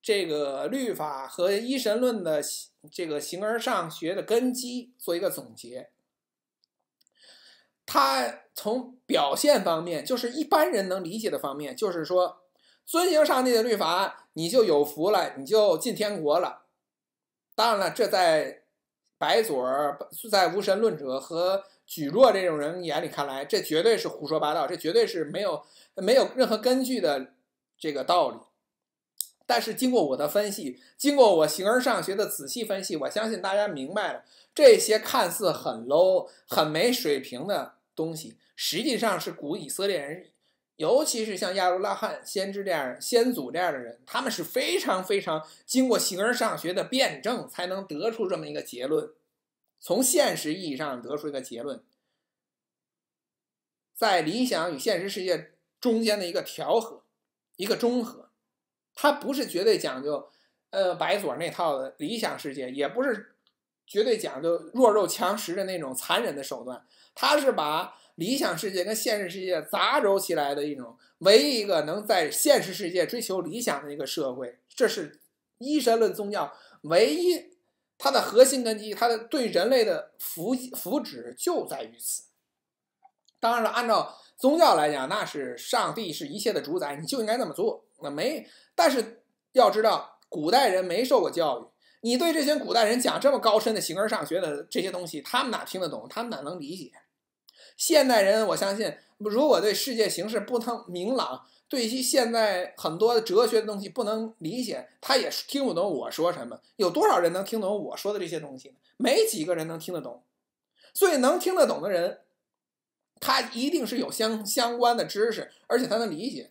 这个律法和一神论的这个形而上学的根基做一个总结。他从表现方面，就是一般人能理解的方面，就是说，遵行上帝的律法。你就有福了，你就进天国了。当然了，这在白左、在无神论者和举弱这种人眼里看来，这绝对是胡说八道，这绝对是没有没有任何根据的这个道理。但是经过我的分析，经过我形而上学的仔细分析，我相信大家明白了，这些看似很 low、很没水平的东西，实际上是古以色列人。尤其是像亚伯拉罕先知这样先祖这样的人，他们是非常非常经过形而上学的辩证才能得出这么一个结论，从现实意义上得出一个结论，在理想与现实世界中间的一个调和，一个中和，他不是绝对讲究，呃，白左那套的理想世界，也不是。绝对讲究弱肉强食的那种残忍的手段，他是把理想世界跟现实世界杂糅起来的一种，唯一一个能在现实世界追求理想的一个社会，这是一神论宗教唯一它的核心根基，它的对人类的福福祉就在于此。当然了，按照宗教来讲，那是上帝是一切的主宰，你就应该那么做。那没，但是要知道，古代人没受过教育。你对这些古代人讲这么高深的形而上学的这些东西，他们哪听得懂？他们哪能理解？现代人，我相信，如果对世界形势不能明朗，对于现在很多哲学的东西不能理解，他也听不懂我说什么。有多少人能听懂我说的这些东西？没几个人能听得懂。所以，能听得懂的人，他一定是有相相关的知识，而且他能理解。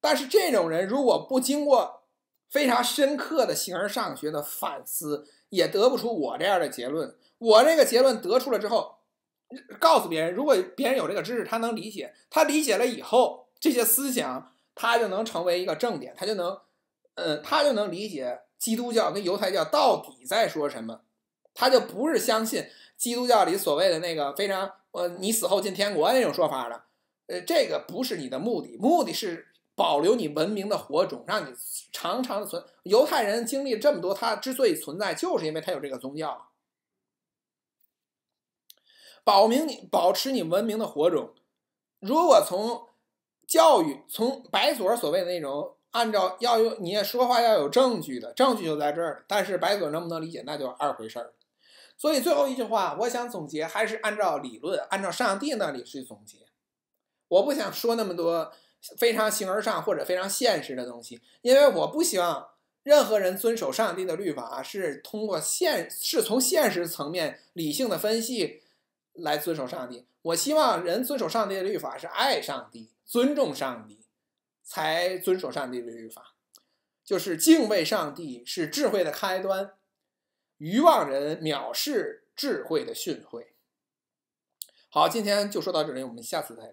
但是，这种人如果不经过，非常深刻的形而上学的反思，也得不出我这样的结论。我这个结论得出了之后，告诉别人，如果别人有这个知识，他能理解，他理解了以后，这些思想他就能成为一个正点，他就能，呃，他就能理解基督教跟犹太教到底在说什么。他就不是相信基督教里所谓的那个非常，呃，你死后进天国那种说法了。呃，这个不是你的目的，目的是。保留你文明的火种，让你长长的存。犹太人经历这么多，他之所以存在，就是因为他有这个宗教。保明你，保持你文明的火种。如果从教育，从白所所谓的那种，按照要有，你也说话要有证据的，证据就在这儿。但是白所能不能理解，那就二回事儿。所以最后一句话，我想总结，还是按照理论，按照上帝那里去总结。我不想说那么多。非常形而上或者非常现实的东西，因为我不希望任何人遵守上帝的律法是通过现是从现实层面理性的分析来遵守上帝。我希望人遵守上帝的律法是爱上帝、尊重上帝，才遵守上帝的律法，就是敬畏上帝是智慧的开端。愚妄人藐视智慧的训诲。好，今天就说到这里，我们下次再聊。